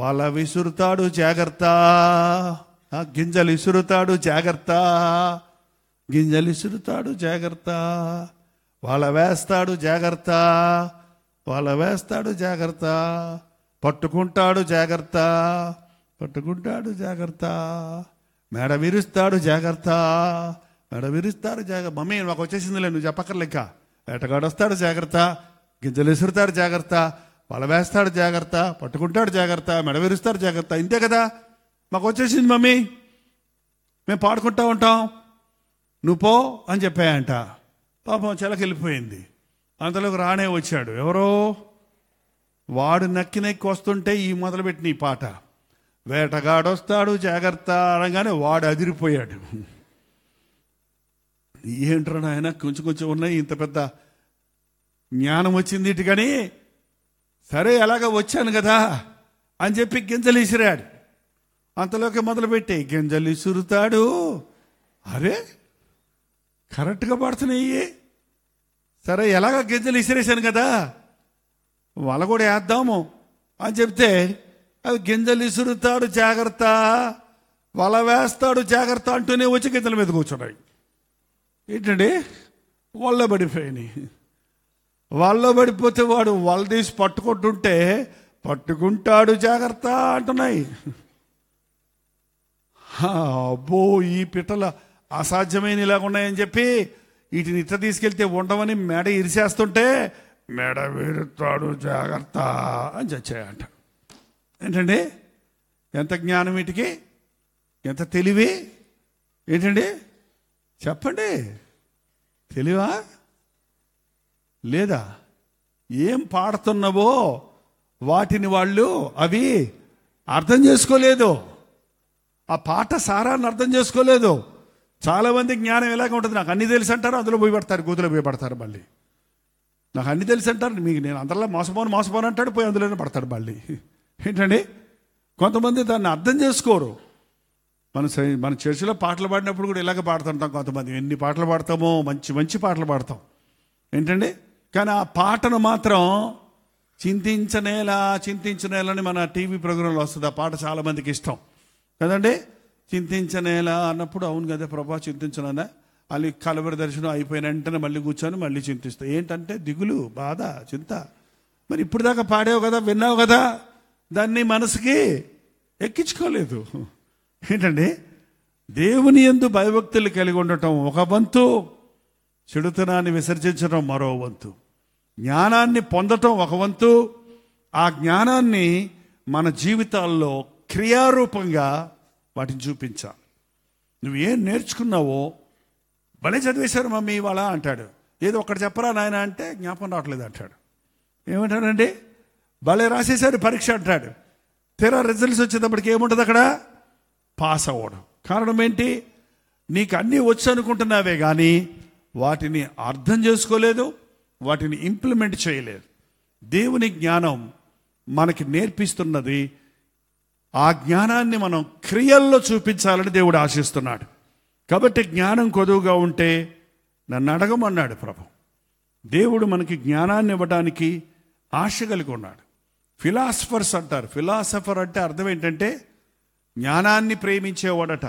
వాళ్ళ విసురుతాడు జాగ్రత్త గింజలు ఇసురుతాడు జాగ్రత్త గింజలు ఇసురుతాడు జాగ్రత్త వాళ్ళ వేస్తాడు జాగ్రత్త వాళ్ళ వేస్తాడు జాగ్రత్త పట్టుకుంటాడు జాగ్రత్త పట్టుకుంటాడు జాగ్రత్త మేడ విరుస్తాడు జాగ్రత్త మేడ విరుస్తాడు జాగ్రత్త మమ్మీ నాకు వచ్చేసిందిలే నువ్వు చెప్పక్కర్లేక వేటగాడొస్తాడు జాగ్రత్త గింజలు విసురుతాడు జాగ్రత్త వేస్తాడు జాగ్రత్త పట్టుకుంటాడు జాగ్రత్త మెడవిరుస్తాడు జాగ్రత్త ఇంతే కదా మాకు వచ్చేసింది మమ్మీ మేము పాడుకుంటా ఉంటాం నువ్వు పో అని చెప్పాయంట పాపం చెలకెళ్ళిపోయింది అంతలోకి రానే వచ్చాడు ఎవరో వాడు నక్కి నక్కి వస్తుంటే ఈ మొదలుపెట్టిన ఈ పాట వేటగాడొస్తాడు జాగ్రత్త అనగానే వాడు అదిరిపోయాడు ఏంట్రా ఆయన కొంచెం కొంచెం ఉన్నాయి ఇంత పెద్ద జ్ఞానం వచ్చింది ఇటు కానీ సరే ఎలాగ వచ్చాను కదా అని చెప్పి గింజలు ఇసిరాడు అంతలోకి మొదలుపెట్టి గింజలు ఇసురుతాడు అరే కరెక్ట్గా పడుతున్నాయి సరే ఎలాగ గింజలు ఇసిరేసాను కదా వల కూడా వేద్దాము అని చెప్తే అవి గింజలు ఇసురుతాడు జాగ్రత్త వల వేస్తాడు జాగ్రత్త అంటూనే వచ్చి గింజల మీద కూర్చున్నాయి ఏంటండి వల్ల పడిపోయాయి వాళ్ళ పడిపోతే వాడు వల్ల తీసి పట్టుకుంటుంటే పట్టుకుంటాడు జాగ్రత్త అంటున్నాయి అబ్బో ఈ పిట్టల అసాధ్యమైన ఉన్నాయని చెప్పి వీటిని ఇట్ట తీసుకెళ్తే ఉండవని మెడ ఇరిసేస్తుంటే మెడ వేడుతాడు జాగ్రత్త అని చచ్చాయంట ఏంటండి ఎంత జ్ఞానం వీటికి ఎంత తెలివి ఏంటండి చెప్పండి తెలివా లేదా ఏం పాడుతున్నవో వాటిని వాళ్ళు అవి అర్థం చేసుకోలేదు ఆ పాట సారాన్ని అర్థం చేసుకోలేదు చాలామంది జ్ఞానం ఎలాగ ఉంటుంది నాకు అన్ని తెలిసి అంటారు అందులో పోయి పడతారు గోతులో పోయి పడతారు మళ్ళీ నాకు అన్ని తెలిసి అంటారు మీకు నేను అందరిలో మోసపోను మోసపోను అంటాడు పోయి అందులోనే పడతాడు మళ్ళీ ఏంటండి కొంతమంది దాన్ని అర్థం చేసుకోరు మన మన చర్చిలో పాటలు పాడినప్పుడు కూడా ఇలాగ పాడుతుంటాం కొంతమంది ఎన్ని పాటలు పాడతామో మంచి మంచి పాటలు పాడతాం ఏంటండి కానీ ఆ పాటను మాత్రం చింతించనేలా చింతించనేలని మన టీవీ ప్రోగ్రాంలో వస్తుంది ఆ పాట చాలామందికి ఇష్టం కదండి చింతించనేలా అన్నప్పుడు అవును కదా ప్రభా చింతించనన్నా అల్లి కలవరి దర్శనం అయిపోయిన వెంటనే మళ్ళీ కూర్చొని మళ్ళీ చింతిస్తాం ఏంటంటే దిగులు బాధ చింత మరి ఇప్పుడు దాకా పాడావు కదా విన్నావు కదా దాన్ని మనసుకి ఎక్కించుకోలేదు ఏంటండి దేవుని ఎందు భయభక్తులు కలిగి ఉండటం ఒక వంతు చెడుతనాన్ని విసర్జించడం మరో వంతు జ్ఞానాన్ని పొందటం ఒక వంతు ఆ జ్ఞానాన్ని మన జీవితాల్లో క్రియారూపంగా వాటిని చూపించాలి నువ్వేం నేర్చుకున్నావో భలే చదివేశారు మమ్మీ ఇవాళ అంటాడు ఏదో ఒకటి చెప్పరా నాయన అంటే జ్ఞాపకం రావట్లేదు అంటాడు ఏమంటాడండి భలే రాసేశారు పరీక్ష అంటాడు తీరా రిజల్ట్స్ వచ్చేటప్పటికి ఏముంటుంది అక్కడ పాస్ అవ్వడం కారణం ఏంటి నీకు అన్నీ వచ్చు అనుకుంటున్నావే కానీ వాటిని అర్థం చేసుకోలేదు వాటిని ఇంప్లిమెంట్ చేయలేదు దేవుని జ్ఞానం మనకి నేర్పిస్తున్నది ఆ జ్ఞానాన్ని మనం క్రియల్లో చూపించాలని దేవుడు ఆశిస్తున్నాడు కాబట్టి జ్ఞానం కొదువుగా ఉంటే నన్ను అడగమన్నాడు ప్రభు దేవుడు మనకి జ్ఞానాన్ని ఇవ్వడానికి ఆశ కలిగి ఉన్నాడు ఫిలాసఫర్స్ అంటారు ఫిలాసఫర్ అంటే అర్థం ఏంటంటే జ్ఞానాన్ని ప్రేమించేవాడట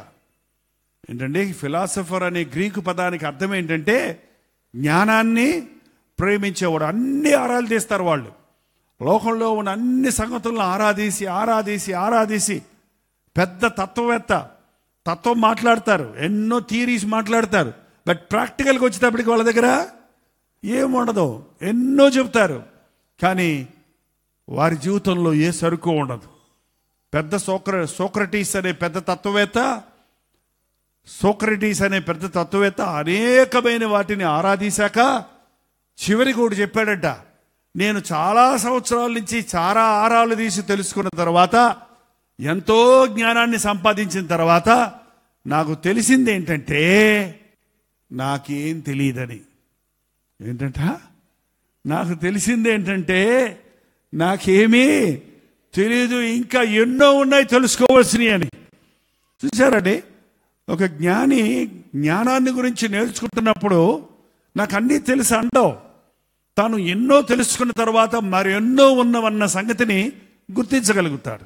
ఏంటంటే ఫిలాసఫర్ అనే గ్రీకు పదానికి అర్థం ఏంటంటే జ్ఞానాన్ని ప్రేమించేవాడు అన్ని ఆరాలు తీస్తారు వాళ్ళు లోకంలో ఉన్న అన్ని సంగతులను ఆరాధీసి ఆరాధీసి ఆరాధీసి పెద్ద తత్వవేత్త తత్వం మాట్లాడతారు ఎన్నో థియరీస్ మాట్లాడతారు బట్ ప్రాక్టికల్గా వచ్చేటప్పటికి వాళ్ళ దగ్గర ఏం ఉండదు ఎన్నో చెబుతారు కానీ వారి జీవితంలో ఏ సరుకు ఉండదు పెద్ద సోక్ర సోక్రటీస్ అనే పెద్ద తత్వవేత్త సోక్రటీస్ అనే పెద్ద తత్వవేత్త అనేకమైన వాటిని ఆరాధిశాక చివరి కూడా చెప్పాడట నేను చాలా సంవత్సరాల నుంచి చాలా ఆరాలు తీసి తెలుసుకున్న తర్వాత ఎంతో జ్ఞానాన్ని సంపాదించిన తర్వాత నాకు తెలిసింది ఏంటంటే నాకేం తెలియదని ఏంటంట నాకు తెలిసింది ఏంటంటే నాకేమీ తెలియదు ఇంకా ఎన్నో ఉన్నాయి తెలుసుకోవాల్సినవి అని చూసారండి ఒక జ్ఞాని జ్ఞానాన్ని గురించి నేర్చుకుంటున్నప్పుడు నాకు అన్నీ తెలుసు అండవు తాను ఎన్నో తెలుసుకున్న తర్వాత మరెన్నో ఉన్నవన్న సంగతిని గుర్తించగలుగుతాడు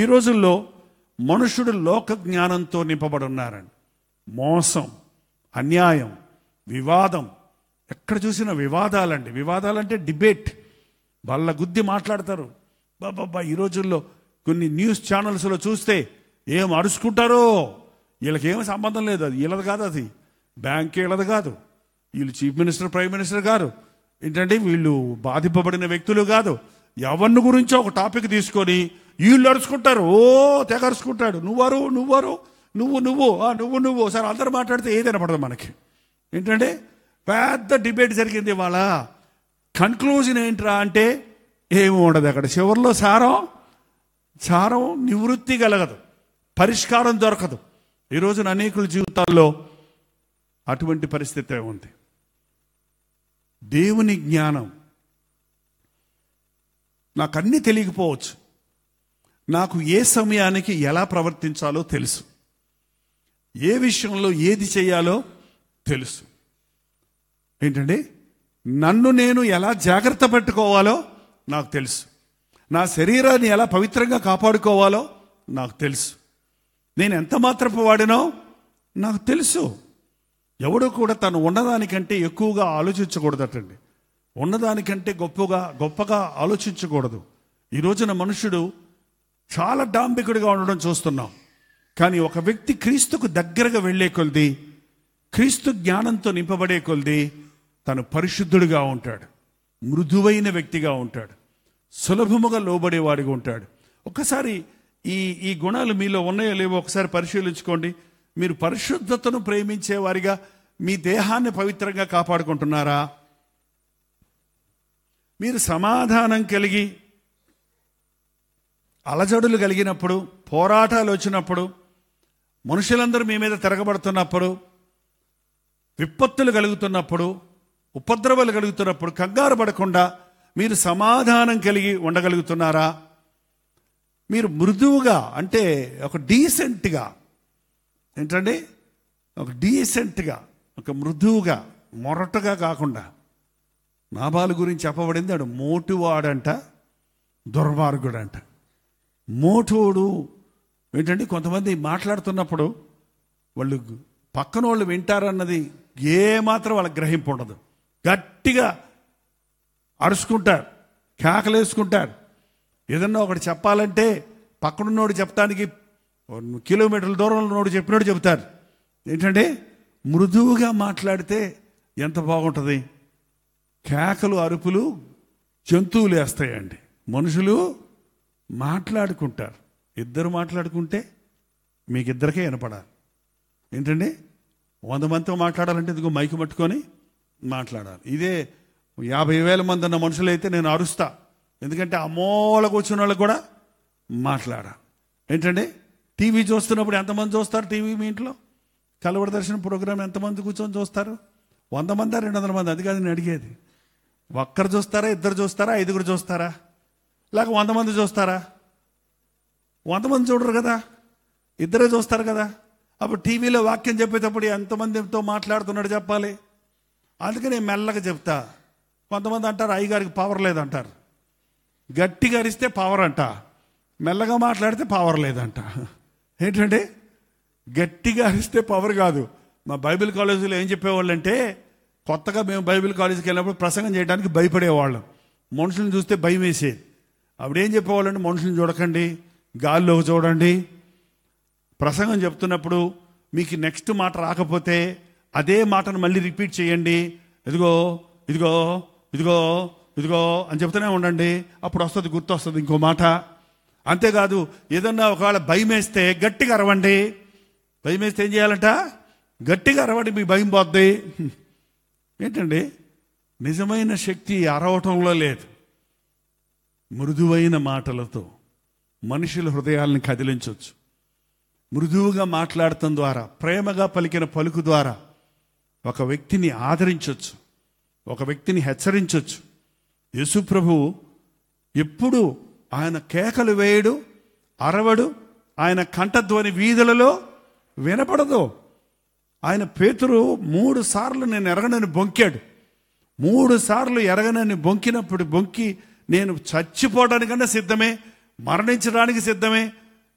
ఈ రోజుల్లో మనుషుడు లోక జ్ఞానంతో నింపబడి ఉన్నారండి మోసం అన్యాయం వివాదం ఎక్కడ చూసిన వివాదాలండి వివాదాలంటే డిబేట్ వాళ్ళ గుద్ది మాట్లాడతారు బాబా ఈ రోజుల్లో కొన్ని న్యూస్ ఛానల్స్లో చూస్తే ఏం అరుచుకుంటారో వీళ్ళకేం సంబంధం లేదు అది వీళ్ళది కాదు అది బ్యాంక్ వీళ్ళది కాదు వీళ్ళు చీఫ్ మినిస్టర్ ప్రైమ్ మినిస్టర్ గారు ఏంటంటే వీళ్ళు బాధింపబడిన వ్యక్తులు కాదు ఎవరిని గురించో ఒక టాపిక్ తీసుకొని వీళ్ళు అరుచుకుంటారు ఓ తెగ అరుచుకుంటాడు నువ్వరు నువ్వరు నువ్వు నువ్వు నువ్వు నువ్వు సరే అందరు మాట్లాడితే ఏదైనా పడదు మనకి ఏంటంటే పెద్ద డిబేట్ జరిగింది ఇవాళ కన్క్లూజన్ ఏంట్రా అంటే ఏమి ఉండదు అక్కడ చివరిలో సారం సారం నివృత్తి కలగదు పరిష్కారం దొరకదు ఈరోజున అనేకుల జీవితాల్లో అటువంటి పరిస్థితి ఉంది దేవుని జ్ఞానం నాకు అన్నీ తెలియకపోవచ్చు నాకు ఏ సమయానికి ఎలా ప్రవర్తించాలో తెలుసు ఏ విషయంలో ఏది చేయాలో తెలుసు ఏంటండి నన్ను నేను ఎలా జాగ్రత్త పెట్టుకోవాలో నాకు తెలుసు నా శరీరాన్ని ఎలా పవిత్రంగా కాపాడుకోవాలో నాకు తెలుసు నేను ఎంత మాత్రపు వాడినో నాకు తెలుసు ఎవడు కూడా తను ఉన్నదానికంటే ఎక్కువగా ఆలోచించకూడదటండి ఉన్నదానికంటే గొప్పగా గొప్పగా ఆలోచించకూడదు ఈ రోజున మనుషుడు చాలా డాంబికుడిగా ఉండడం చూస్తున్నాం కానీ ఒక వ్యక్తి క్రీస్తుకు దగ్గరగా వెళ్ళే కొలది క్రీస్తు జ్ఞానంతో నింపబడే కొలది తను పరిశుద్ధుడిగా ఉంటాడు మృదువైన వ్యక్తిగా ఉంటాడు సులభముగా లోబడేవాడిగా ఉంటాడు ఒకసారి ఈ ఈ గుణాలు మీలో ఉన్నాయో లేవో ఒకసారి పరిశీలించుకోండి మీరు పరిశుద్ధతను ప్రేమించేవారిగా మీ దేహాన్ని పవిత్రంగా కాపాడుకుంటున్నారా మీరు సమాధానం కలిగి అలజడులు కలిగినప్పుడు పోరాటాలు వచ్చినప్పుడు మనుషులందరూ మీ మీద తిరగబడుతున్నప్పుడు విపత్తులు కలుగుతున్నప్పుడు ఉపద్రవాలు కలుగుతున్నప్పుడు కంగారు పడకుండా మీరు సమాధానం కలిగి ఉండగలుగుతున్నారా మీరు మృదువుగా అంటే ఒక డీసెంట్గా ఏంటండి ఒక డీసెంట్గా ఒక మృదువుగా మొరటగా కాకుండా నాబాలు గురించి చెప్పబడింది అడు మోటువాడంట దుర్మార్గుడంట మోటోడు ఏంటంటే కొంతమంది మాట్లాడుతున్నప్పుడు వాళ్ళు పక్కన వాళ్ళు వింటారన్నది ఏమాత్రం వాళ్ళ గ్రహింపు ఉండదు గట్టిగా అరుచుకుంటారు కేకలేసుకుంటారు ఏదన్నా ఒకటి చెప్పాలంటే పక్కనున్నోడు చెప్పడానికి కిలోమీటర్ల దూరంలో నోడు చెప్పినోడు చెబుతారు ఏంటంటే మృదువుగా మాట్లాడితే ఎంత బాగుంటుంది కేకలు అరుపులు జంతువులు వేస్తాయండి మనుషులు మాట్లాడుకుంటారు ఇద్దరు మాట్లాడుకుంటే మీకు ఇద్దరికే వినపడాలి ఏంటండి వంద మందితో మాట్లాడాలంటే ఇదిగో మైకు పట్టుకొని మాట్లాడాలి ఇదే యాభై వేల మంది ఉన్న మనుషులైతే నేను అరుస్తా ఎందుకంటే అమోలకు వచ్చిన వాళ్ళకి కూడా మాట్లాడా ఏంటండి టీవీ చూస్తున్నప్పుడు ఎంతమంది చూస్తారు టీవీ మీ ఇంట్లో కలవడ దర్శన ప్రోగ్రాం ఎంతమంది కూర్చొని చూస్తారు వంద మంది రెండు వందల మంది అది కాదు నేను అడిగేది ఒక్కరు చూస్తారా ఇద్దరు చూస్తారా ఐదుగురు చూస్తారా లేక వంద మంది చూస్తారా వంద మంది చూడరు కదా ఇద్దరే చూస్తారు కదా అప్పుడు టీవీలో వాక్యం చెప్పేటప్పుడు ఎంతమందితో మాట్లాడుతున్నాడు చెప్పాలి అందుకే నేను మెల్లగా చెప్తా కొంతమంది అంటారు అయ్యగారికి పవర్ లేదంటారు గట్టిగా అరిస్తే పవర్ అంట మెల్లగా మాట్లాడితే పవర్ లేదంట ఏంటంటే గట్టిగా అరిస్తే పవర్ కాదు మా బైబిల్ కాలేజీలో ఏం చెప్పేవాళ్ళు అంటే కొత్తగా మేము బైబిల్ కాలేజీకి వెళ్ళినప్పుడు ప్రసంగం చేయడానికి భయపడేవాళ్ళం మనుషులను చూస్తే భయం వేసేది అప్పుడు ఏం చెప్పేవాళ్ళు అంటే మనుషులను చూడకండి గాల్లోకి చూడండి ప్రసంగం చెప్తున్నప్పుడు మీకు నెక్స్ట్ మాట రాకపోతే అదే మాటను మళ్ళీ రిపీట్ చేయండి ఇదిగో ఇదిగో ఇదిగో ఇదిగో అని చెప్తూనే ఉండండి అప్పుడు వస్తుంది గుర్తు వస్తుంది ఇంకో మాట అంతేకాదు ఏదన్నా ఒకవేళ భయం వేస్తే గట్టిగా అరవండి భయం వేస్తే ఏం చేయాలంట గట్టిగా అరవండి మీ భయం పోద్ది ఏంటండి నిజమైన శక్తి అరవటంలో లేదు మృదువైన మాటలతో మనుషుల హృదయాలను కదిలించవచ్చు మృదువుగా మాట్లాడటం ద్వారా ప్రేమగా పలికిన పలుకు ద్వారా ఒక వ్యక్తిని ఆదరించవచ్చు ఒక వ్యక్తిని హెచ్చరించవచ్చు యేసు ప్రభువు ఎప్పుడు ఆయన కేకలు వేయడు అరవడు ఆయన కంఠధ్వని వీధులలో వినపడదు ఆయన పేతురు మూడు సార్లు నేను ఎరగనని బొంకాడు మూడు సార్లు ఎరగనని బొంకినప్పుడు బొంకి నేను చచ్చిపోవడానికన్నా సిద్ధమే మరణించడానికి సిద్ధమే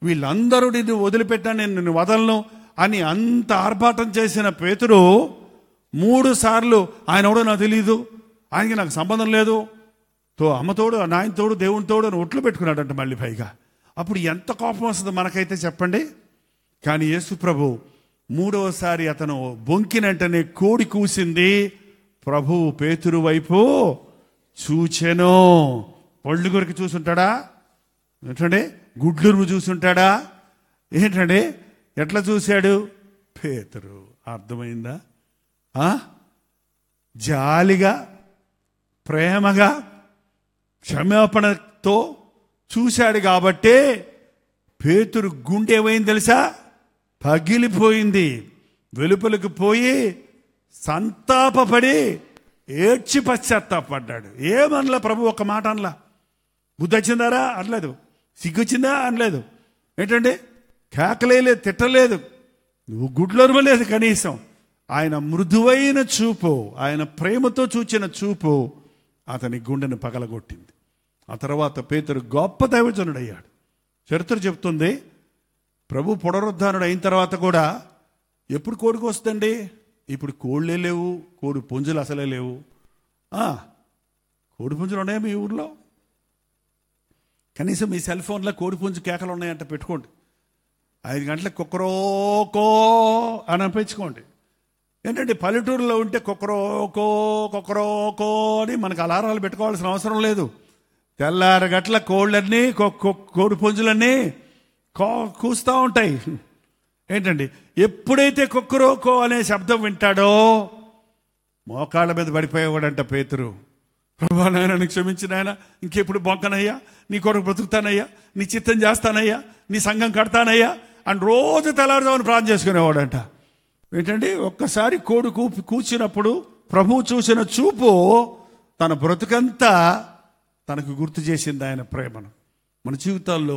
వీళ్ళందరూ నిన్ను వదిలిపెట్టాను నేను నిన్ను వదలను అని అంత ఆర్భాటం చేసిన పేతురు మూడు సార్లు ఆయన ఎవడో నాకు తెలియదు ఆయనకి నాకు సంబంధం లేదు తో అమ్మతోడు నాయనతోడు దేవుని తోడు అని ఒట్లు పెట్టుకున్నాడంట మళ్ళీ పైగా అప్పుడు ఎంత కోపం వస్తుంది మనకైతే చెప్పండి కానీ యేసు ప్రభు మూడవసారి అతను బొంకినంటనే కోడి కూసింది ప్రభు పేతురు వైపు చూచెను పళ్ళు కొరికి చూసుంటాడా ఏంటండి గుడ్లూరు చూసుంటాడా ఏంటండి ఎట్లా చూశాడు పేతురు అర్థమైందా జాలిగా ప్రేమగా క్షమాపణతో చూశాడు కాబట్టే పేతురు గుండె ఏమైంది తెలుసా పగిలిపోయింది వెలుపలకు పోయి సంతాపపడి ఏడ్చి పశ్చాత్తాపడ్డాడు ఏమనలా ప్రభు ఒక మాట అనలా బుద్ధి వచ్చిందారా అనలేదు సిగ్గొచ్చిందా అనలేదు ఏంటండి కేకలేదు తిట్టలేదు నువ్వు గుడ్లొరవలేదు కనీసం ఆయన మృదువైన చూపు ఆయన ప్రేమతో చూచిన చూపు అతని గుండెను పగలగొట్టింది ఆ తర్వాత పేతురు గొప్ప దైవజనుడయ్యాడు చరిత్ర చెప్తుంది ప్రభు పునరుద్ధానుడు అయిన తర్వాత కూడా ఎప్పుడు కోడికి వస్తుందండి ఇప్పుడు కోళ్ళే లేవు కోడి పుంజులు అసలే లేవు కోడి పుంజులు ఉన్నాయా మీ ఊర్లో కనీసం మీ సెల్ ఫోన్లో కోడి పుంజు కేకలు ఉన్నాయంట పెట్టుకోండి ఐదు గంటలకు కుక్కరోకో అని అనిపించుకోండి ఏంటంటే పల్లెటూరులో ఉంటే కుక్కరోకో కుక్కరోకో అని మనకు అలారాలు పెట్టుకోవాల్సిన అవసరం లేదు తెల్లారి గట్ల కోళ్ళన్నీ కోడి పుంజులన్నీ కూస్తూ ఉంటాయి ఏంటండి ఎప్పుడైతే కుక్కరోకో అనే శబ్దం వింటాడో మోకాళ్ళ మీద పడిపోయేవాడంట పేతురు ప్రభా నాయన క్షమించిన ఆయన ఇంకెప్పుడు బొంకనయ్యా నీ కొరకు బ్రతుకుతానయ్యా నీ చిత్తం చేస్తానయ్యా నీ సంఘం కడతానయ్యా అని రోజు తెల్లారుదామని ప్రాణం చేసుకునేవాడంట ఏంటండి ఒక్కసారి కోడి కూ కూచినప్పుడు ప్రభువు చూసిన చూపు తన బ్రతుకంతా తనకు గుర్తు చేసింది ఆయన ప్రేమను మన జీవితాల్లో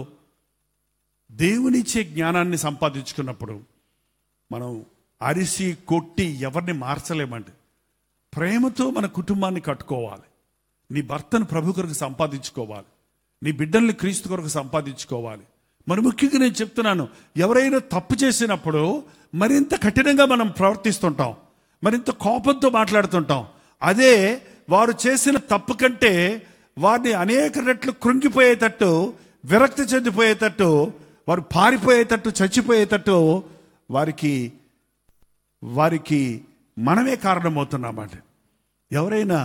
దేవునిచ్చే జ్ఞానాన్ని సంపాదించుకున్నప్పుడు మనం అరిసి కొట్టి ఎవరిని మార్చలేమండి ప్రేమతో మన కుటుంబాన్ని కట్టుకోవాలి నీ భర్తను ప్రభు కొరకు సంపాదించుకోవాలి నీ బిడ్డల్ని క్రీస్తు కొరకు సంపాదించుకోవాలి మరి ముఖ్యంగా నేను చెప్తున్నాను ఎవరైనా తప్పు చేసినప్పుడు మరింత కఠినంగా మనం ప్రవర్తిస్తుంటాం మరింత కోపంతో మాట్లాడుతుంటాం అదే వారు చేసిన తప్పు కంటే వారిని అనేక రెట్లు కృంగిపోయేటట్టు విరక్తి చెందిపోయేటట్టు వారు పారిపోయేటట్టు చచ్చిపోయేటట్టు వారికి వారికి మనమే కారణమవుతున్నామాట ఎవరైనా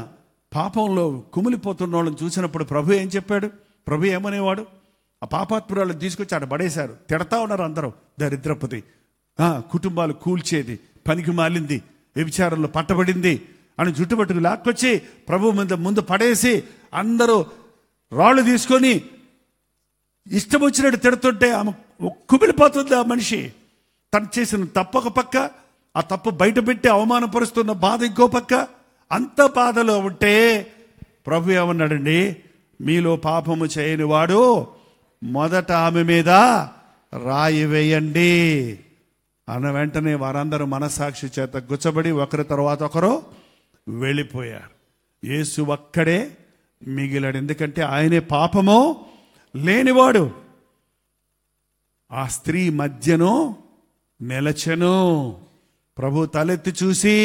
పాపంలో కుమిలిపోతున్న వాళ్ళని చూసినప్పుడు ప్రభు ఏం చెప్పాడు ప్రభు ఏమనేవాడు ఆ పాపాత్పురాలు తీసుకొచ్చి ఆడ పడేశారు తిడతా ఉన్నారు అందరూ దరిద్రపతి కుటుంబాలు కూల్చేది పనికి మాలింది వ్యభిచారంలో పట్టబడింది అని జుట్టుపట్టుకు లాక్కొచ్చి ప్రభు మీద ముందు పడేసి అందరూ రాళ్ళు తీసుకొని ఇష్టం వచ్చినట్టు తిడుతుంటే ఆమె కుమిలిపోతుంది ఆ మనిషి తను చేసిన తప్పు పక్క ఆ తప్పు బయట పెట్టి అవమానపరుస్తున్న బాధ ఇంకో పక్క అంత బాధలో ఉంటే ప్రభు ఏమన్నాడండి మీలో పాపము చేయనివాడు వాడు మొదట ఆమె మీద రాయి వేయండి అన్న వెంటనే వారందరూ మనసాక్షి చేత గుచ్చబడి ఒకరి తర్వాత ఒకరు వెళ్ళిపోయారు యేసు ఒక్కడే మిగిలాడు ఎందుకంటే ఆయనే పాపము లేనివాడు ఆ స్త్రీ మధ్యను నిలచెను ప్రభు తలెత్తి చూసి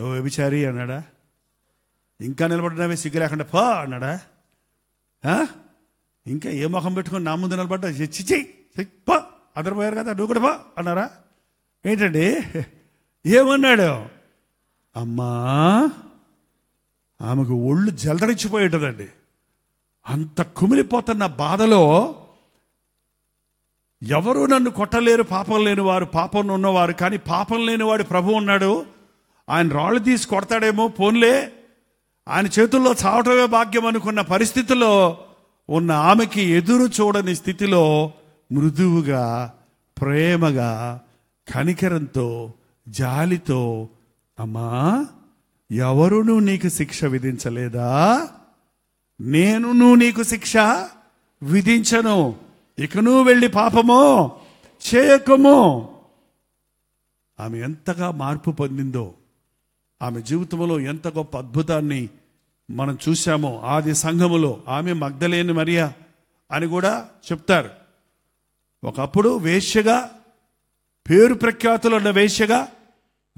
ఓ వ్యభిచారి అన్నాడా ఇంకా నిలబడినవే సిగ్గు లేకుండా పో అన్నాడా ఇంకా ఏ మొహం పెట్టుకుని నా ముందు నిలబడ్డా చిచ్చి పా అందరు పోయారు కదా నువ్వు కూడా పా అన్నారా ఏంటండి ఏమన్నాడు అమ్మా ఆమెకు ఒళ్ళు ఉంటుందండి అంత కుమిలిపోతున్న బాధలో ఎవరు నన్ను కొట్టలేరు పాపం లేని వారు పాపం ఉన్నవారు కానీ పాపం లేనివాడు ప్రభు ఉన్నాడు ఆయన రాళ్ళు తీసి కొడతాడేమో పోన్లే ఆయన చేతుల్లో చావటమే భాగ్యం అనుకున్న పరిస్థితిలో ఉన్న ఆమెకి ఎదురు చూడని స్థితిలో మృదువుగా ప్రేమగా కనికరంతో జాలితో అమ్మా ఎవరును నీకు శిక్ష విధించలేదా నేనును నీకు శిక్ష విధించను ఇకను వెళ్ళి పాపము చేయకము ఆమె ఎంతగా మార్పు పొందిందో ఆమె జీవితంలో ఎంత గొప్ప అద్భుతాన్ని మనం చూసాము ఆది సంఘములో ఆమె మగ్ధలేని మరియా అని కూడా చెప్తారు ఒకప్పుడు వేష్యగా పేరు ప్రఖ్యాతులు ఉన్న వేష్యగా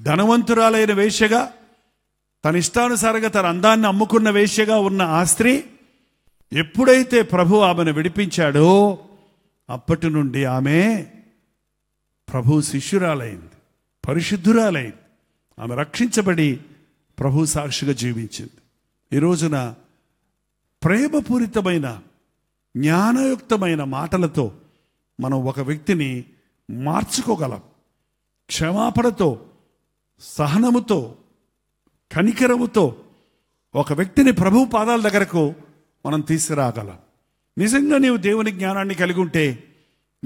ధనవంతురాలైన వేష్యగా తన ఇష్టానుసారంగా తన అందాన్ని అమ్ముకున్న వేష్యగా ఉన్న ఆ స్త్రీ ఎప్పుడైతే ప్రభు ఆమెను విడిపించాడో అప్పటి నుండి ఆమె ప్రభు శిష్యురాలైంది పరిశుద్ధురాలైంది ఆమె రక్షించబడి ప్రభు సాక్షిగా జీవించింది ఈ రోజున ప్రేమపూరితమైన జ్ఞానయుక్తమైన మాటలతో మనం ఒక వ్యక్తిని మార్చుకోగలం క్షమాపణతో సహనముతో కనికరముతో ఒక వ్యక్తిని ప్రభు పాదాల దగ్గరకు మనం తీసుకురాగలం నిజంగా నీవు దేవుని జ్ఞానాన్ని కలిగి ఉంటే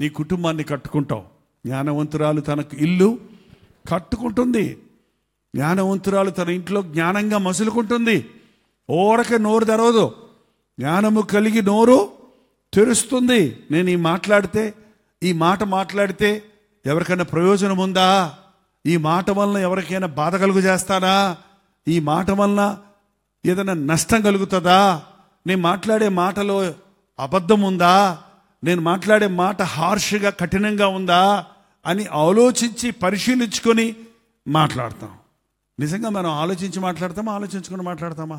నీ కుటుంబాన్ని కట్టుకుంటావు జ్ఞానవంతురాలు తనకు ఇల్లు కట్టుకుంటుంది జ్ఞానవంతురాలు తన ఇంట్లో జ్ఞానంగా మసులుకుంటుంది ఓరక నోరు తెరవదు జ్ఞానము కలిగి నోరు తెరుస్తుంది నేను ఈ మాట్లాడితే ఈ మాట మాట్లాడితే ఎవరికైనా ప్రయోజనం ఉందా ఈ మాట వలన ఎవరికైనా బాధ కలుగు చేస్తానా ఈ మాట వలన ఏదైనా నష్టం కలుగుతుందా నేను మాట్లాడే మాటలో అబద్ధం ఉందా నేను మాట్లాడే మాట హార్ష్గా కఠినంగా ఉందా అని ఆలోచించి పరిశీలించుకొని మాట్లాడతాం నిజంగా మనం ఆలోచించి మాట్లాడతామా ఆలోచించుకొని మాట్లాడతామా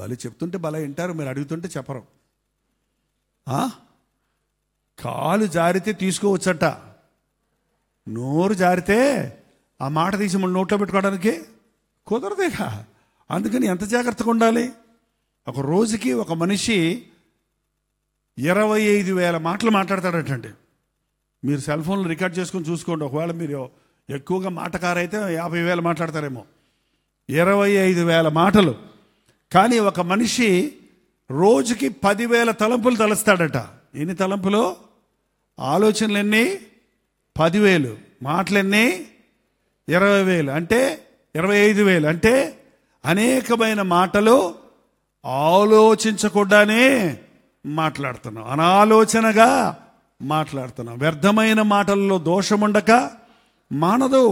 బలి చెప్తుంటే బల వింటారు మీరు అడుగుతుంటే చెప్పరు కాలు జారితే తీసుకోవచ్చట నోరు జారితే ఆ మాట తీసి మన నోట్లో పెట్టుకోవడానికి కుదరదేగా అందుకని ఎంత జాగ్రత్తగా ఉండాలి ఒక రోజుకి ఒక మనిషి ఇరవై ఐదు వేల మాటలు మాట్లాడతాడటండి మీరు సెల్ ఫోన్లు రికార్డ్ చేసుకొని చూసుకోండి ఒకవేళ మీరు ఎక్కువగా మాటకారైతే యాభై వేలు మాట్లాడతారేమో ఇరవై ఐదు వేల మాటలు కానీ ఒక మనిషి రోజుకి పదివేల తలంపులు తలుస్తాడట ఎన్ని తలంపులు ఆలోచనలు ఎన్ని పదివేలు మాటలన్నీ ఇరవై వేలు అంటే ఇరవై ఐదు వేలు అంటే అనేకమైన మాటలు ఆలోచించకుండానే మాట్లాడుతున్నాం అనాలోచనగా మాట్లాడుతున్నాం వ్యర్థమైన మాటల్లో దోషం ఉండక మానదు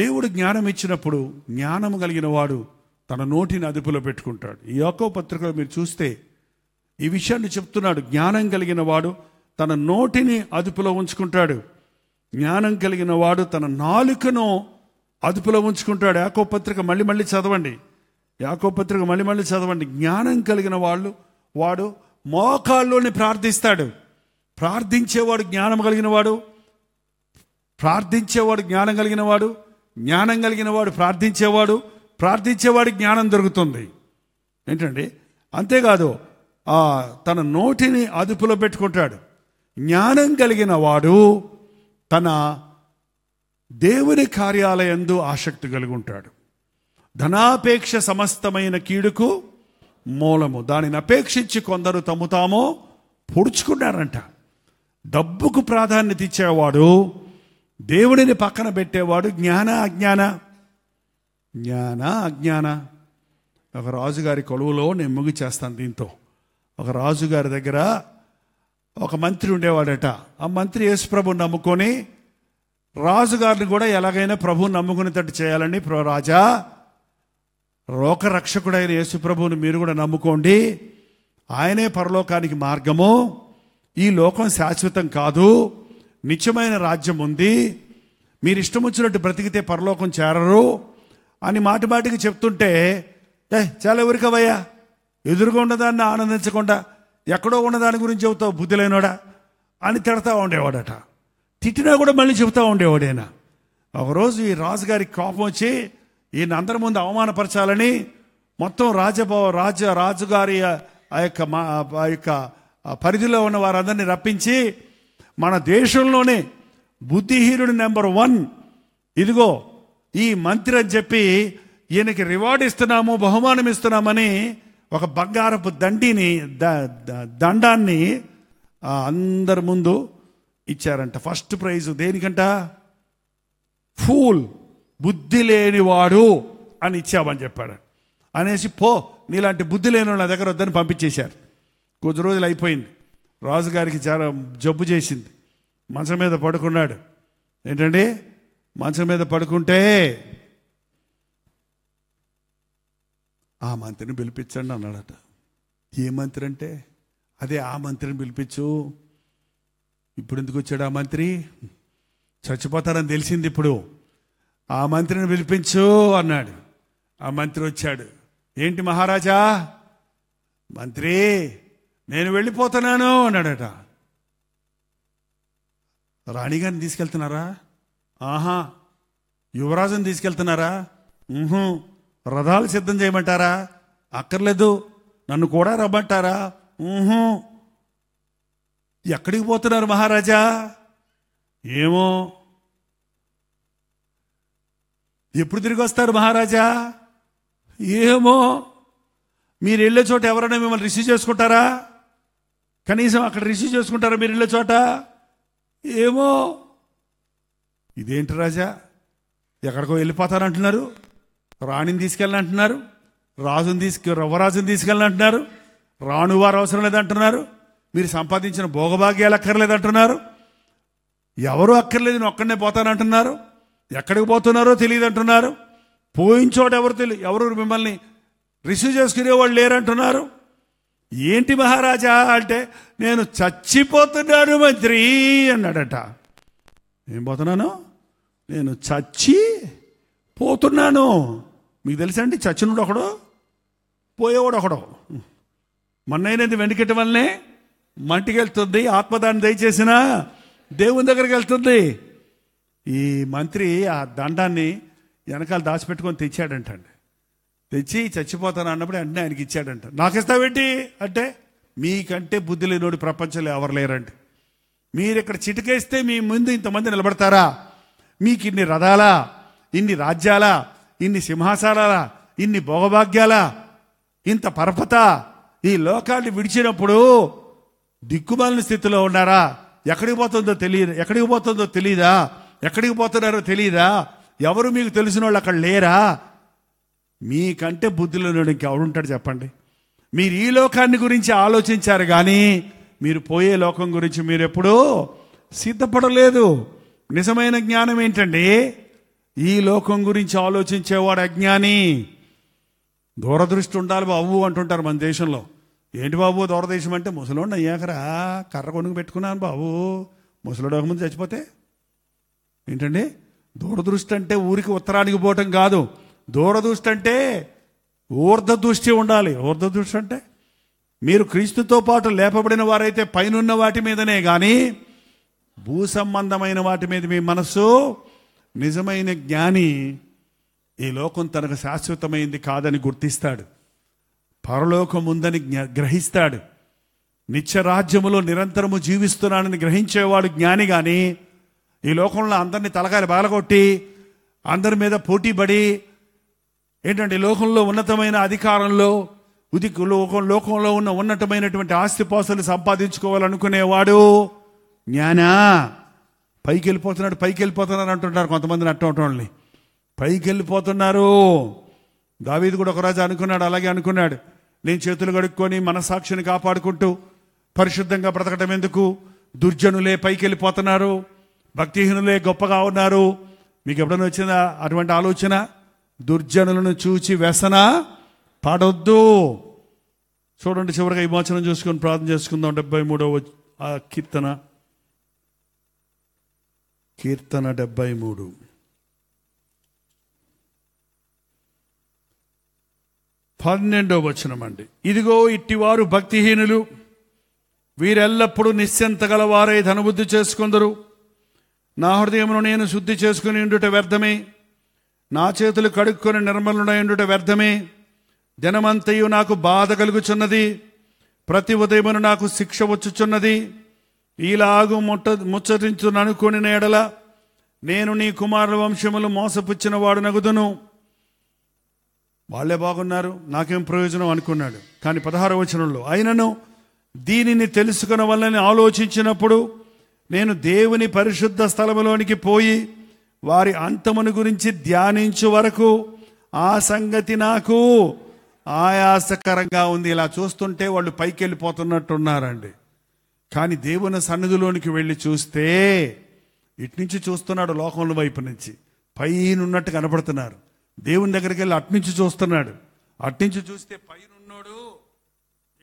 దేవుడు జ్ఞానం ఇచ్చినప్పుడు జ్ఞానం కలిగిన వాడు తన నోటిని అదుపులో పెట్టుకుంటాడు ఈ యొక్కో పత్రికలో మీరు చూస్తే ఈ విషయాన్ని చెప్తున్నాడు జ్ఞానం కలిగిన వాడు తన నోటిని అదుపులో ఉంచుకుంటాడు జ్ఞానం కలిగిన వాడు తన నాలుకను అదుపులో ఉంచుకుంటాడు యాకో పత్రిక మళ్ళీ మళ్ళీ చదవండి యాకో పత్రిక మళ్ళీ మళ్ళీ చదవండి జ్ఞానం కలిగిన వాళ్ళు వాడు మోకాల్లోనే ప్రార్థిస్తాడు ప్రార్థించేవాడు జ్ఞానం కలిగిన వాడు ప్రార్థించేవాడు జ్ఞానం కలిగిన వాడు జ్ఞానం కలిగిన వాడు ప్రార్థించేవాడు ప్రార్థించేవాడి జ్ఞానం దొరుకుతుంది ఏంటండి అంతేకాదు తన నోటిని అదుపులో పెట్టుకుంటాడు జ్ఞానం కలిగిన వాడు తన దేవుని కార్యాలయందు ఆసక్తి కలిగి ఉంటాడు ధనాపేక్ష సమస్తమైన కీడుకు మూలము దానిని అపేక్షించి కొందరు తమ్ము తాము పొడుచుకున్నారంట డబ్బుకు ప్రాధాన్యత ఇచ్చేవాడు దేవుడిని పక్కన పెట్టేవాడు జ్ఞాన అజ్ఞాన జ్ఞాన అజ్ఞాన ఒక రాజుగారి కొలువులో నేను ముగి చేస్తాను దీంతో ఒక రాజుగారి దగ్గర ఒక మంత్రి ఉండేవాడట ఆ మంత్రి యేసుప్రభు నమ్ముకొని రాజుగారిని కూడా ఎలాగైనా ప్రభువు నమ్ముకునేటట్టు చేయాలని రాజా యేసు యేసుప్రభువుని మీరు కూడా నమ్ముకోండి ఆయనే పరలోకానికి మార్గము ఈ లోకం శాశ్వతం కాదు నిత్యమైన రాజ్యం ఉంది మీరు ఇష్టం వచ్చినట్టు బ్రతికితే పరలోకం చేరరు అని మాటిమాటికి చెప్తుంటే ఏ చాలా ఎవరికవయ్యా ఎదురుగా ఉన్నదాన్ని ఆనందించకుండా ఎక్కడో ఉన్నదాని గురించి చెబుతావు బుద్ధి లేనోడా అని తిడతా ఉండేవాడట తిట్టినా కూడా మళ్ళీ చెబుతూ ఉండేవాడేనా ఒకరోజు ఈ రాజుగారికి కోపం వచ్చి ఈయన అందరి ముందు అవమానపరచాలని మొత్తం రాజభవ రాజ రాజుగారి ఆ యొక్క మా ఆ యొక్క పరిధిలో ఉన్న వారందరినీ రప్పించి మన దేశంలోనే బుద్ధిహీనుడు నెంబర్ వన్ ఇదిగో ఈ మంత్రి అని చెప్పి ఈయనకి రివార్డ్ ఇస్తున్నాము బహుమానం ఇస్తున్నామని ఒక బంగారపు దండిని దండాన్ని అందరి ముందు ఇచ్చారంట ఫస్ట్ ప్రైజ్ దేనికంట ఫూల్ బుద్ధి లేనివాడు అని ఇచ్చామని చెప్పాడు అనేసి పో నీలాంటి బుద్ధి లేని నా దగ్గర వద్దని పంపించేశారు కొద్ది రోజులు అయిపోయింది రాజుగారికి చాలా జబ్బు చేసింది మంచం మీద పడుకున్నాడు ఏంటండి మంచం మీద పడుకుంటే ఆ మంత్రిని పిలిపించండి అన్నాడట ఏ మంత్రి అంటే అదే ఆ మంత్రిని పిలిపించు ఇప్పుడు ఎందుకు వచ్చాడు ఆ మంత్రి చచ్చిపోతారని తెలిసింది ఇప్పుడు ఆ మంత్రిని పిలిపించు అన్నాడు ఆ మంత్రి వచ్చాడు ఏంటి మహారాజా మంత్రి నేను వెళ్ళిపోతున్నాను అన్నాడట రాణిగారిని తీసుకెళ్తున్నారా ఆహా యువరాజుని తీసుకెళ్తున్నారా రథాలు సిద్ధం చేయమంటారా అక్కర్లేదు నన్ను కూడా రమ్మంటారా ఎక్కడికి పోతున్నారు మహారాజా ఏమో ఎప్పుడు తిరిగి వస్తారు మహారాజా ఏమో మీరు వెళ్ళే చోట ఎవరైనా మిమ్మల్ని రిసీవ్ చేసుకుంటారా కనీసం అక్కడ రిసీవ్ చేసుకుంటారా మీరు వెళ్ళే చోట ఏమో ఇదేంటి రాజా ఎక్కడికో అంటున్నారు రాణిని అంటున్నారు రాజుని తీసుకు రవ్వరాజుని అంటున్నారు రాణు వారు అవసరం లేదంటున్నారు మీరు సంపాదించిన భోగభాగ్యాలు అక్కర్లేదంటున్నారు ఎవరు అక్కర్లేదు నేను ఒక్కడనే పోతానంటున్నారు ఎక్కడికి పోతున్నారో తెలియదు అంటున్నారు పోయిన చోట ఎవరు తెలియదు ఎవరు మిమ్మల్ని రిసీవ్ చేసుకునే వాళ్ళు లేరంటున్నారు ఏంటి మహారాజా అంటే నేను చచ్చిపోతున్నాను మంత్రి అన్నాడట ఏం పోతున్నాను నేను చచ్చి పోతున్నాను మీకు తెలుసా అండి చచ్చినోడు ఒకడు పోయేవాడు ఒకడు మొన్నైనది వెనుకటి వల్లనే మంటికి వెళ్తుంది ఆత్మదాన్ని దయచేసిన దేవుని దగ్గరికి వెళ్తుంది ఈ మంత్రి ఆ దండాన్ని వెనకాల దాచిపెట్టుకొని తెచ్చాడంటండి తెచ్చి చచ్చిపోతాను అన్నప్పుడు అన్నీ ఆయనకి ఇచ్చాడంట నాకిస్తావేంటి అంటే మీకంటే బుద్ధి లేనోడు ప్రపంచంలో ఎవరు లేరండి మీరు ఇక్కడ చిటికేస్తే మీ ముందు ఇంతమంది నిలబడతారా మీకు ఇన్ని రథాలా ఇన్ని రాజ్యాలా ఇన్ని సింహాసనాలా ఇన్ని భోగభాగ్యాలా ఇంత పరపత ఈ లోకాన్ని విడిచినప్పుడు దిక్కుమాలిన స్థితిలో ఉన్నారా ఎక్కడికి పోతుందో తెలియదు ఎక్కడికి పోతుందో తెలియదా ఎక్కడికి పోతున్నారో తెలియదా ఎవరు మీకు తెలిసిన వాళ్ళు అక్కడ లేరా మీకంటే బుద్ధిలో ఉంటాడు చెప్పండి మీరు ఈ లోకాన్ని గురించి ఆలోచించారు కానీ మీరు పోయే లోకం గురించి మీరు ఎప్పుడూ సిద్ధపడలేదు నిజమైన జ్ఞానం ఏంటండి ఈ లోకం గురించి ఆలోచించేవాడు అజ్ఞాని దూరదృష్టి ఉండాలి బాబు అంటుంటారు మన దేశంలో ఏంటి బాబు దూరదేశం అంటే ముసలోడు అయ్యాకరా కర్ర కొనుగు పెట్టుకున్నాను బాబు ముసలోడు ఒకముందు చచ్చిపోతే ఏంటండి దూరదృష్టి అంటే ఊరికి ఉత్తరానికి పోవటం కాదు దూరదృష్టి అంటే ఊర్ధ దృష్టి ఉండాలి ఊర్ధ దృష్టి అంటే మీరు క్రీస్తుతో పాటు లేపబడిన వారైతే పైనున్న వాటి మీదనే కానీ భూ సంబంధమైన వాటి మీద మీ మనసు నిజమైన జ్ఞాని ఈ లోకం తనకు శాశ్వతమైంది కాదని గుర్తిస్తాడు పరలోకం ఉందని గ్రహిస్తాడు నిత్యరాజ్యములో నిరంతరము జీవిస్తున్నానని గ్రహించేవాడు జ్ఞాని కానీ ఈ లోకంలో అందరినీ తలకాయలు బాలగొట్టి అందరి మీద పోటీపడి ఏంటంటే లోకంలో ఉన్నతమైన అధికారంలో ఉది లోకం లోకంలో ఉన్న ఉన్నతమైనటువంటి ఆస్తి ఆస్తిపాస్తులు సంపాదించుకోవాలనుకునేవాడు జ్ఞానా పైకి వెళ్ళిపోతున్నాడు పైకి వెళ్ళిపోతున్నారు అంటుంటారు కొంతమంది అట్టవటోళ్ళని పైకి వెళ్ళిపోతున్నారు దావీది కూడా ఒకరోజు అనుకున్నాడు అలాగే అనుకున్నాడు నేను చేతులు కడుక్కొని మనసాక్షిని కాపాడుకుంటూ పరిశుద్ధంగా బ్రతకటం ఎందుకు దుర్జనులే పైకి వెళ్ళిపోతున్నారు భక్తిహీనులే గొప్పగా ఉన్నారు మీకు ఎప్పుడైనా వచ్చిందా అటువంటి ఆలోచన దుర్జనులను చూచి వ్యసన పడొద్దు చూడండి చివరిగా ఈ మోచనం చూసుకొని ప్రార్థన చేసుకుందాం డెబ్బై మూడవ కీర్తన కీర్తన డెబ్బై మూడు పన్నెండో వచనం అండి ఇదిగో ఇట్టివారు భక్తిహీనులు వీరెల్లప్పుడూ నిశ్చింత గలవారై ధనబుద్ధి చేసుకుందరు నా హృదయంలో నేను శుద్ధి చేసుకుని ఉండుట వ్యర్థమే నా చేతులు కడుక్కొని నిర్మలుడై ఉండుట వ్యర్థమే దినమంతయు నాకు బాధ కలుగుచున్నది ప్రతి ఉదయమును నాకు శిక్ష వచ్చుచున్నది ఈలాగు ముట్ట ముచ్చటించుననుకుని నేడల నేను నీ కుమారుల వంశములు మోసపుచ్చిన వాడు నగుదును వాళ్లే బాగున్నారు నాకేం ప్రయోజనం అనుకున్నాడు కానీ పదహార వచనంలో అయినను దీనిని తెలుసుకున్న వల్లని ఆలోచించినప్పుడు నేను దేవుని పరిశుద్ధ స్థలములోనికి పోయి వారి అంతమును గురించి ధ్యానించు వరకు ఆ సంగతి నాకు ఆయాసకరంగా ఉంది ఇలా చూస్తుంటే వాళ్ళు పైకి వెళ్ళిపోతున్నట్టున్నారండి కానీ దేవుని సన్నిధిలోనికి వెళ్ళి చూస్తే ఇటు నుంచి చూస్తున్నాడు లోకంలో వైపు నుంచి పైన ఉన్నట్టు కనపడుతున్నారు దేవుని దగ్గరికి వెళ్ళి అట్నుంచి చూస్తున్నాడు అట్నుంచి చూస్తే పైన ఉన్నాడు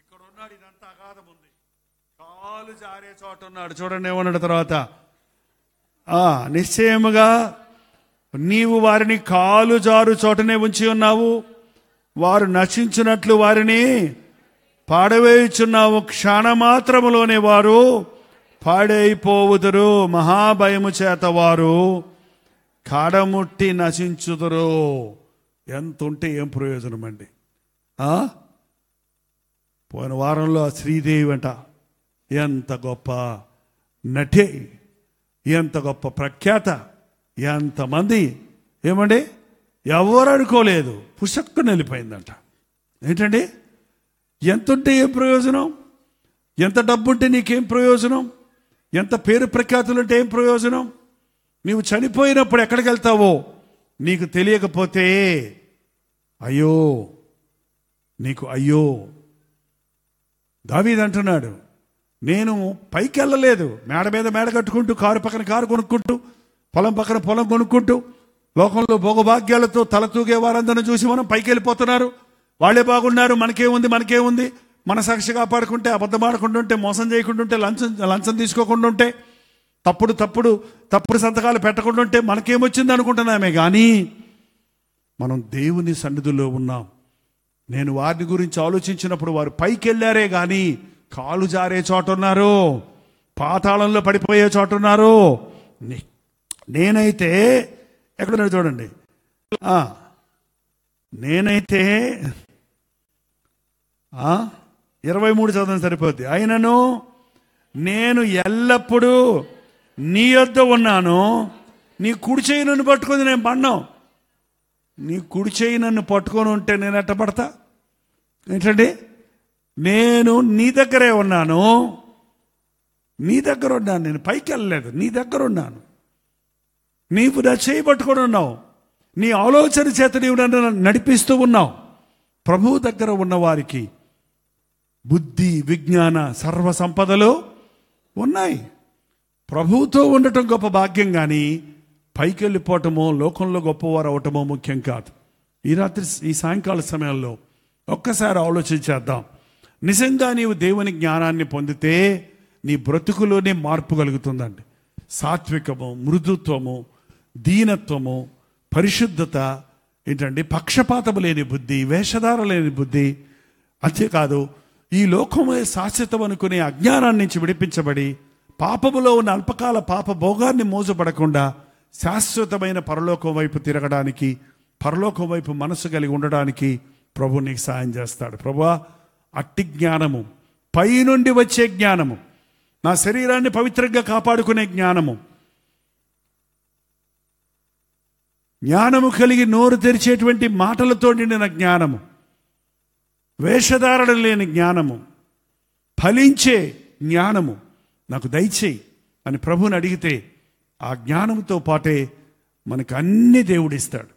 ఇక్కడ ఉన్నాడు ఇదంతా అగాధం ఉంది కాలు జారే చోట ఉన్నాడు చూడండి ఏమన్నాడు తర్వాత నిశ్చయముగా నీవు వారిని కాలు జారు చోటనే ఉంచి ఉన్నావు వారు నశించినట్లు వారిని పాడవేయుచున్న మాత్రములోనే వారు పాడైపోవుదురు మహాభయము చేత వారు కాడముట్టి నశించుదురు ఎంత ఉంటే ఏం ప్రయోజనం అండి పోయిన వారంలో శ్రీదేవి అంట ఎంత గొప్ప నటి ఎంత గొప్ప ప్రఖ్యాత ఎంతమంది ఏమండి ఎవరు అనుకోలేదు పుషక్కు నిలిపోయిందంట ఏంటండి ఎంత ఉంటే ఏం ప్రయోజనం ఎంత డబ్బు ఉంటే నీకేం ప్రయోజనం ఎంత పేరు ప్రఖ్యాతులు ఉంటే ఏం ప్రయోజనం నీవు చనిపోయినప్పుడు ఎక్కడికి వెళ్తావో నీకు తెలియకపోతే అయ్యో నీకు అయ్యో దావీది అంటున్నాడు నేను పైకి వెళ్ళలేదు మేడ మీద మేడ కట్టుకుంటూ కారు పక్కన కారు కొనుక్కుంటూ పొలం పక్కన పొలం కొనుక్కుంటూ లోకంలో భోగభాగ్యాలతో తల తూగే వారందరిని చూసి మనం పైకి వెళ్ళిపోతున్నారు వాళ్ళే బాగున్నారు మనకేముంది మనకేముంది మన సాక్షి కాపాడుకుంటే అబద్ధం ఆడుకుంటుంటే మోసం చేయకుంటుంటే లంచం లంచం తీసుకోకుండా ఉంటే తప్పుడు తప్పుడు తప్పుడు సంతకాలు పెట్టకుండా ఉంటే మనకేమొచ్చింది అనుకుంటున్నామే కానీ మనం దేవుని సన్నిధిలో ఉన్నాం నేను వారిని గురించి ఆలోచించినప్పుడు వారు పైకి వెళ్ళారే కానీ కాలు జారే చోట ఉన్నారు పాతాళంలో పడిపోయే చోట ఉన్నారు నేనైతే ఎక్కడ చూడండి నేనైతే ఇరవై మూడు చదవడం సరిపోద్ది అయినను నేను ఎల్లప్పుడూ నీ యొద్ద ఉన్నాను నీ కుడి చేయి నన్ను పట్టుకుంది నేను పడ్డాం నీ కుడి చేయి నన్ను పట్టుకొని ఉంటే నేను ఎట్ట పడతా ఏంటండి నేను నీ దగ్గరే ఉన్నాను నీ దగ్గర ఉన్నాను నేను పైకి వెళ్ళలేదు నీ దగ్గర ఉన్నాను నీవు నా చేయి పట్టుకొని ఉన్నావు నీ ఆలోచన చేత నీవు నన్ను నడిపిస్తూ ఉన్నావు ప్రభువు దగ్గర ఉన్నవారికి బుద్ధి విజ్ఞాన సర్వ సంపదలు ఉన్నాయి ప్రభువుతో ఉండటం గొప్ప భాగ్యం కానీ పైకి వెళ్ళిపోవటమో లోకంలో గొప్పవారు అవటమో ముఖ్యం కాదు ఈ రాత్రి ఈ సాయంకాల సమయంలో ఒక్కసారి ఆలోచించేద్దాం నిజంగా నీవు దేవుని జ్ఞానాన్ని పొందితే నీ బ్రతుకులోనే మార్పు కలుగుతుందండి సాత్వికము మృదుత్వము దీనత్వము పరిశుద్ధత ఏంటండి పక్షపాతము లేని బుద్ధి వేషధార లేని బుద్ధి అంతేకాదు ఈ లోకమే శాశ్వతం అనుకునే అజ్ఞానాన్ని నుంచి విడిపించబడి పాపములో ఉన్న అల్పకాల పాప భోగాన్ని మోజపడకుండా శాశ్వతమైన పరలోకం వైపు తిరగడానికి పరలోకం వైపు మనసు కలిగి ఉండడానికి ప్రభు నీకు సాయం చేస్తాడు ప్రభా అట్టి జ్ఞానము పైనుండి వచ్చే జ్ఞానము నా శరీరాన్ని పవిత్రంగా కాపాడుకునే జ్ఞానము జ్ఞానము కలిగి నోరు తెరిచేటువంటి మాటలతో నిండిన జ్ఞానము వేషధారణ లేని జ్ఞానము ఫలించే జ్ఞానము నాకు దయచేయి అని ప్రభుని అడిగితే ఆ జ్ఞానంతో పాటే మనకు అన్ని దేవుడిస్తాడు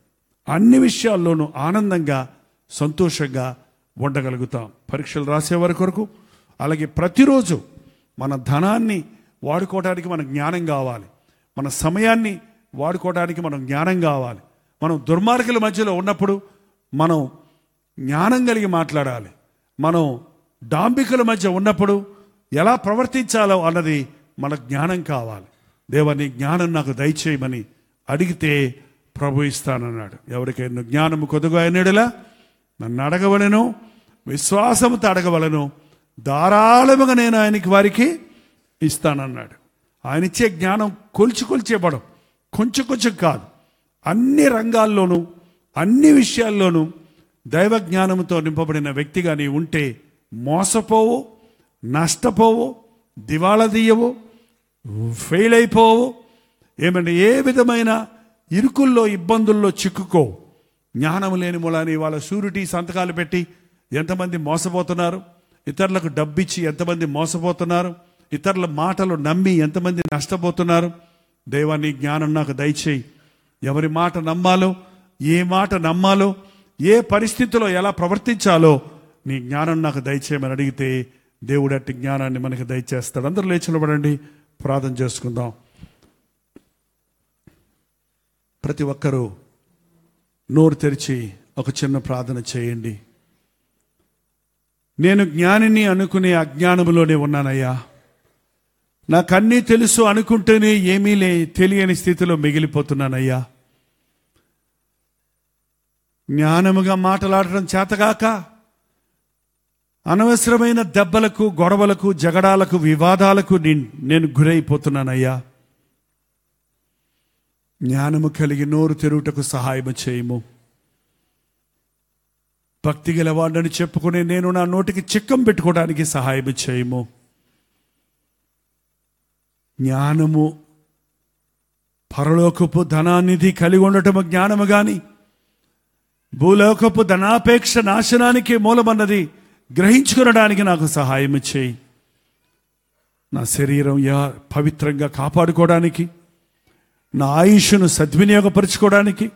అన్ని విషయాల్లోనూ ఆనందంగా సంతోషంగా ఉండగలుగుతాం పరీక్షలు రాసేవారి కొరకు అలాగే ప్రతిరోజు మన ధనాన్ని వాడుకోవడానికి మన జ్ఞానం కావాలి మన సమయాన్ని వాడుకోవడానికి మనం జ్ఞానం కావాలి మనం దుర్మార్గుల మధ్యలో ఉన్నప్పుడు మనం జ్ఞానం కలిగి మాట్లాడాలి మనం డాంబికల మధ్య ఉన్నప్పుడు ఎలా ప్రవర్తించాలో అన్నది మన జ్ఞానం కావాలి దేవని జ్ఞానం నాకు దయచేయమని అడిగితే ప్రభు ఇస్తానన్నాడు ఎవరికైనా జ్ఞానము కొద్దుగా అయినడులా నన్ను అడగవలను విశ్వాసముతో అడగవలను ధారాళముగా నేను ఆయనకి వారికి ఇస్తానన్నాడు ఆయన ఇచ్చే జ్ఞానం కొలిచి కొలిచేపడం కొంచెం కొంచెం కాదు అన్ని రంగాల్లోనూ అన్ని విషయాల్లోనూ దైవ జ్ఞానంతో నింపబడిన వ్యక్తిగా నీ ఉంటే మోసపోవు నష్టపోవు దివాళ తీయవు ఫెయిల్ అయిపోవు ఏమంటే ఏ విధమైన ఇరుకుల్లో ఇబ్బందుల్లో చిక్కుకో జ్ఞానం లేని మూలాన్ని వాళ్ళ షూరిటీ సంతకాలు పెట్టి ఎంతమంది మోసపోతున్నారు ఇతరులకు డబ్బిచ్చి ఎంతమంది మోసపోతున్నారు ఇతరుల మాటలు నమ్మి ఎంతమంది నష్టపోతున్నారు దైవాన్ని జ్ఞానం నాకు దయచేయి ఎవరి మాట నమ్మాలో ఏ మాట నమ్మాలో ఏ పరిస్థితిలో ఎలా ప్రవర్తించాలో నీ జ్ఞానం నాకు దయచేయమని అడిగితే దేవుడు అట్టి జ్ఞానాన్ని మనకి దయచేస్తాడు అందరూ లేచి నిలబడండి ప్రార్థన చేసుకుందాం ప్రతి ఒక్కరూ నోరు తెరిచి ఒక చిన్న ప్రార్థన చేయండి నేను జ్ఞానిని అనుకునే అజ్ఞానములోనే ఉన్నానయ్యా నాకన్నీ తెలుసు అనుకుంటేనే ఏమీ లే తెలియని స్థితిలో మిగిలిపోతున్నానయ్యా జ్ఞానముగా మాట్లాడటం చేతగాక అనవసరమైన దెబ్బలకు గొడవలకు జగడాలకు వివాదాలకు నేను గురైపోతున్నానయ్యా జ్ఞానము కలిగి నోరు తెరుటకు సహాయము చేయము భక్తి గలవాడని చెప్పుకునే నేను నా నోటికి చిక్కం పెట్టుకోవడానికి సహాయం చేయము జ్ఞానము పరలోకపు ధనానిధి కలిగి ఉండటము జ్ఞానము కానీ భూలోకపు ధనాపేక్ష నాశనానికి మూలమన్నది గ్రహించుకునడానికి నాకు సహాయం చేయి నా శరీరం యా పవిత్రంగా కాపాడుకోవడానికి నా ఆయుష్ను సద్వినియోగపరచుకోవడానికి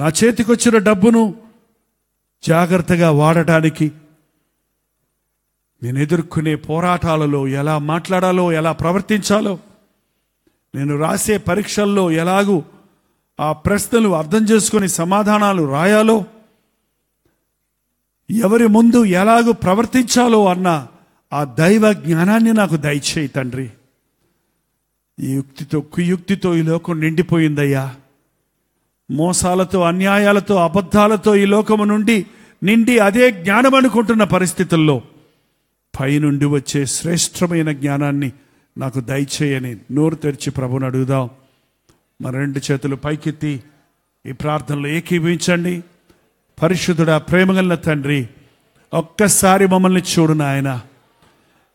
నా చేతికొచ్చిన డబ్బును జాగ్రత్తగా వాడటానికి నేను ఎదుర్కొనే పోరాటాలలో ఎలా మాట్లాడాలో ఎలా ప్రవర్తించాలో నేను రాసే పరీక్షల్లో ఎలాగూ ఆ ప్రశ్నలు అర్థం చేసుకొని సమాధానాలు రాయాలో ఎవరి ముందు ఎలాగూ ప్రవర్తించాలో అన్న ఆ దైవ జ్ఞానాన్ని నాకు దయచేయి తండ్రి ఈ యుక్తితో కుయుక్తితో ఈ లోకం నిండిపోయిందయ్యా మోసాలతో అన్యాయాలతో అబద్ధాలతో ఈ లోకము నుండి నిండి అదే జ్ఞానం అనుకుంటున్న పరిస్థితుల్లో పైనుండి వచ్చే శ్రేష్టమైన జ్ఞానాన్ని నాకు దయచేయని నోరు తెరిచి ప్రభుని అడుగుదాం మన రెండు చేతులు పైకెత్తి ఈ ప్రార్థనలు ఏకీభవించండి పరిశుద్ధుడా ప్రేమగల తండ్రి ఒక్కసారి మమ్మల్ని చూడు నాయన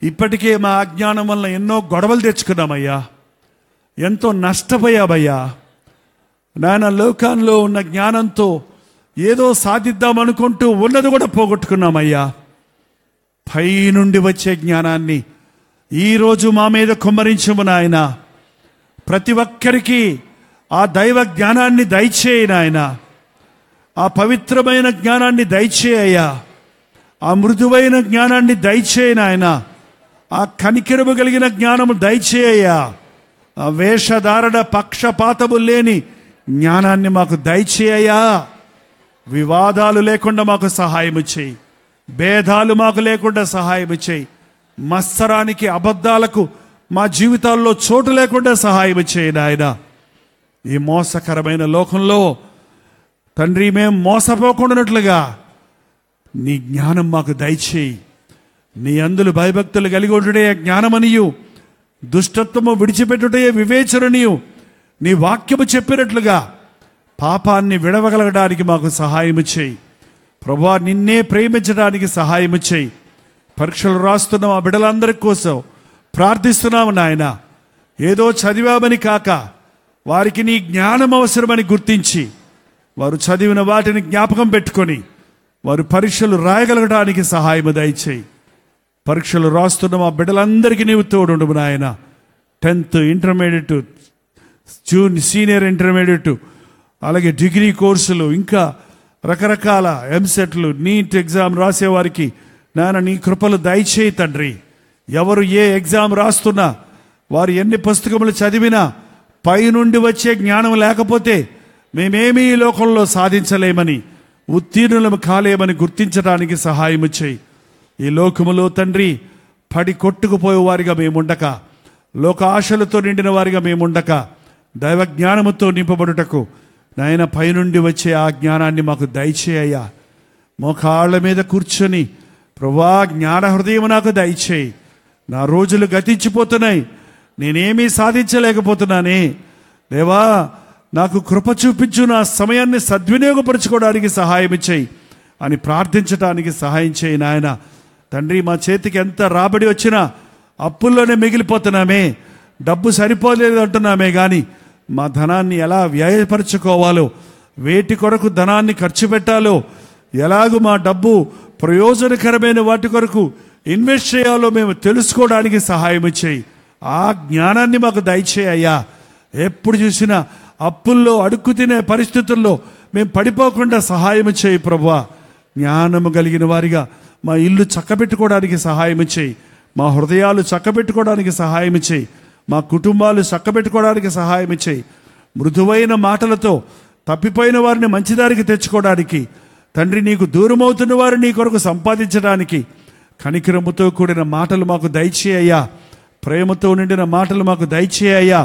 ఇప్పటికే మా అజ్ఞానం వల్ల ఎన్నో గొడవలు తెచ్చుకున్నామయ్యా ఎంతో నష్టపోయామయ్యా నాయన లోకంలో ఉన్న జ్ఞానంతో ఏదో సాధిద్దామనుకుంటూ ఉన్నది కూడా పోగొట్టుకున్నామయ్యా పై నుండి వచ్చే జ్ఞానాన్ని ఈరోజు మా మీద కుమ్మరించము నాయన ప్రతి ఒక్కరికి ఆ దైవ జ్ఞానాన్ని దయచేయి నాయన ఆ పవిత్రమైన జ్ఞానాన్ని దయచేయ్యా ఆ మృదువైన జ్ఞానాన్ని దయచేయి నాయన ఆ కనికెరుము కలిగిన జ్ఞానము దయచేయ్యా ఆ వేషధారణ పక్షపాతము లేని జ్ఞానాన్ని మాకు దయచేయ్యా వివాదాలు లేకుండా మాకు సహాయము చేయి భేదాలు మాకు లేకుండా సహాయము చేయి మత్సరానికి అబద్ధాలకు మా జీవితాల్లో చోటు లేకుండా సహాయం చేయి నాయనా ఈ మోసకరమైన లోకంలో తండ్రి మేము మోసపోకుండానట్లుగా నీ జ్ఞానం మాకు దయచేయి నీ అందులు భయభక్తులు కలిగి ఉంటుడే జ్ఞానమనియు దుష్టత్వము విడిచిపెట్టుటే వివేచననియు నీ వాక్యము చెప్పినట్లుగా పాపాన్ని విడవగలగడానికి మాకు సహాయము చేయి ప్రభా నిన్నే ప్రేమించడానికి సహాయము చేయి పరీక్షలు రాస్తున్న మా బిడ్డలందరి కోసం ప్రార్థిస్తున్నాము నాయన ఏదో చదివామని కాక వారికి నీ జ్ఞానం అవసరమని గుర్తించి వారు చదివిన వాటిని జ్ఞాపకం పెట్టుకొని వారు పరీక్షలు రాయగలగడానికి సహాయము దయచేయి పరీక్షలు రాస్తున్న మా బిడ్డలందరికీ నీవు తోడుండుము నాయన tenth intermediate junior senior intermediate అలాగే డిగ్రీ కోర్సులు ఇంకా రకరకాల ఎంసెట్లు నీట్ ఎగ్జామ్ రాసేవారికి నాన్న నీ కృపలు దయచేయి తండ్రి ఎవరు ఏ ఎగ్జామ్ రాస్తున్నా వారు ఎన్ని పుస్తకములు చదివినా పైనుండి వచ్చే జ్ఞానం లేకపోతే మేమేమీ ఈ లోకంలో సాధించలేమని ఉత్తీర్ణులం కాలేమని గుర్తించడానికి సహాయం చేయి ఈ లోకములో తండ్రి పడి కొట్టుకుపోయే వారిగా మేముండక లోక ఆశలతో నిండిన వారిగా మేముండక దైవ జ్ఞానముతో నింపబడుటకు నాయన పైనుండి వచ్చే ఆ జ్ఞానాన్ని మాకు దయచేయ్యా మోకాళ్ళ మీద కూర్చొని ప్రభా జ్ఞాన హృదయం నాకు దయచేయి నా రోజులు గతించిపోతున్నాయి నేనేమీ సాధించలేకపోతున్నానే దేవా నాకు కృప చూపించు నా సమయాన్ని సద్వినియోగపరచుకోవడానికి సహాయం ఇచ్చేయి అని ప్రార్థించడానికి సహాయం చేయి నాయన తండ్రి మా చేతికి ఎంత రాబడి వచ్చినా అప్పుల్లోనే మిగిలిపోతున్నామే డబ్బు సరిపోలేదు అంటున్నామే కానీ మా ధనాన్ని ఎలా వ్యయపరచుకోవాలో వేటి కొరకు ధనాన్ని ఖర్చు పెట్టాలో ఎలాగూ మా డబ్బు ప్రయోజనకరమైన వాటి కొరకు ఇన్వెస్ట్ చేయాలో మేము తెలుసుకోవడానికి సహాయం ఇచ్చేయి ఆ జ్ఞానాన్ని మాకు దయచేయ్యా ఎప్పుడు చూసినా అప్పుల్లో అడుక్కు తినే పరిస్థితుల్లో మేము పడిపోకుండా సహాయం చేయి ప్రభా జ్ఞానము కలిగిన వారిగా మా ఇల్లు చక్కబెట్టుకోవడానికి సహాయం చేయి మా హృదయాలు చక్కబెట్టుకోవడానికి సహాయం చేయి మా కుటుంబాలు చక్కబెట్టుకోవడానికి సహాయం చేయి మృదువైన మాటలతో తప్పిపోయిన వారిని మంచిదారికి తెచ్చుకోవడానికి తండ్రి నీకు దూరమవుతున్న వారు నీ కొరకు సంపాదించడానికి కనికరముతో కూడిన మాటలు మాకు దయచేయ్యా ప్రేమతో నిండిన మాటలు మాకు దయచేయ్యా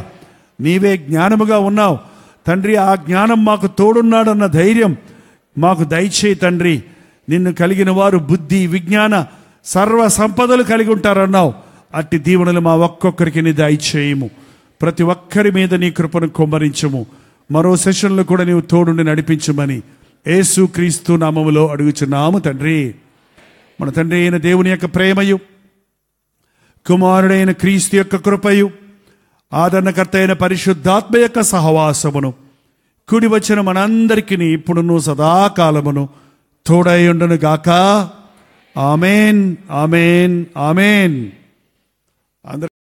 నీవే జ్ఞానముగా ఉన్నావు తండ్రి ఆ జ్ఞానం మాకు తోడున్నాడన్న ధైర్యం మాకు దయచేయి తండ్రి నిన్ను కలిగిన వారు బుద్ధి విజ్ఞాన సర్వ సంపదలు కలిగి ఉంటారన్నావు అట్టి దీవెనలు మా ఒక్కొక్కరికి నీ దయచేయము ప్రతి ఒక్కరి మీద నీ కృపను కొమ్మరించము మరో సెషన్లు కూడా నీవు తోడుండి నడిపించమని ఏసు క్రీస్తు నామములో అడుగుచున్నాము తండ్రి మన తండ్రి అయిన దేవుని యొక్క ప్రేమయు కుమారుడైన క్రీస్తు యొక్క కృపయు ఆదరణకర్త అయిన పరిశుద్ధాత్మ యొక్క సహవాసమును కుడి వచ్చిన మనందరికీ ఇప్పుడును సదాకాలమును తోడై ఉండును గాక ఆమెన్ ఆమెన్ ఆమెన్ అందరు